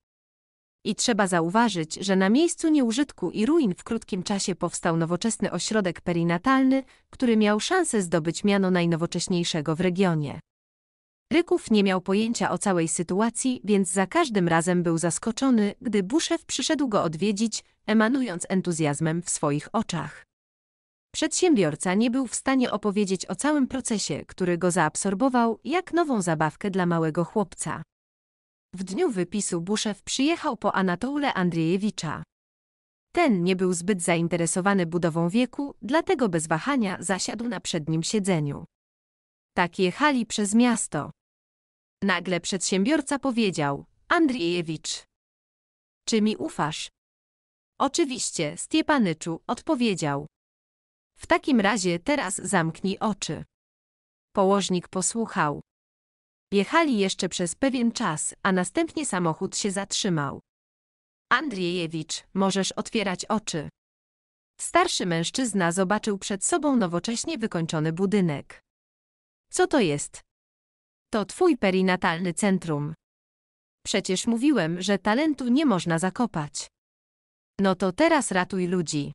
I trzeba zauważyć, że na miejscu nieużytku i ruin w krótkim czasie powstał nowoczesny ośrodek perinatalny, który miał szansę zdobyć miano najnowocześniejszego w regionie. Ryków nie miał pojęcia o całej sytuacji, więc za każdym razem był zaskoczony, gdy Buszew przyszedł go odwiedzić, emanując entuzjazmem w swoich oczach. Przedsiębiorca nie był w stanie opowiedzieć o całym procesie, który go zaabsorbował, jak nową zabawkę dla małego chłopca. W dniu wypisu Buszew przyjechał po Anatole Andrzejewicza. Ten nie był zbyt zainteresowany budową wieku, dlatego bez wahania zasiadł na przednim siedzeniu. Tak jechali przez miasto. Nagle przedsiębiorca powiedział, Andrzejewicz. Czy mi ufasz? Oczywiście, Stiepanyczu, odpowiedział. W takim razie teraz zamknij oczy. Położnik posłuchał. Jechali jeszcze przez pewien czas, a następnie samochód się zatrzymał. Andrzejewicz, możesz otwierać oczy. Starszy mężczyzna zobaczył przed sobą nowocześnie wykończony budynek. Co to jest? To twój perinatalny centrum. Przecież mówiłem, że talentu nie można zakopać. No to teraz ratuj ludzi.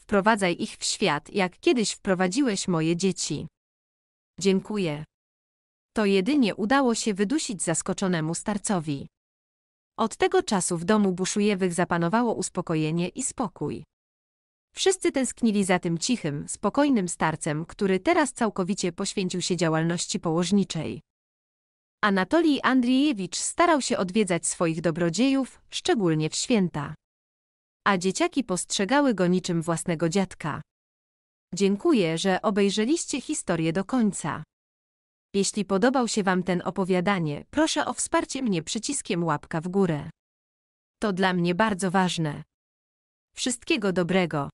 Wprowadzaj ich w świat, jak kiedyś wprowadziłeś moje dzieci. Dziękuję. To jedynie udało się wydusić zaskoczonemu starcowi. Od tego czasu w domu Buszujewych zapanowało uspokojenie i spokój. Wszyscy tęsknili za tym cichym, spokojnym starcem, który teraz całkowicie poświęcił się działalności położniczej. Anatolij Andrijewicz starał się odwiedzać swoich dobrodziejów, szczególnie w święta. A dzieciaki postrzegały go niczym własnego dziadka. Dziękuję, że obejrzeliście historię do końca. Jeśli podobał się Wam ten opowiadanie, proszę o wsparcie mnie przyciskiem łapka w górę. To dla mnie bardzo ważne. Wszystkiego dobrego.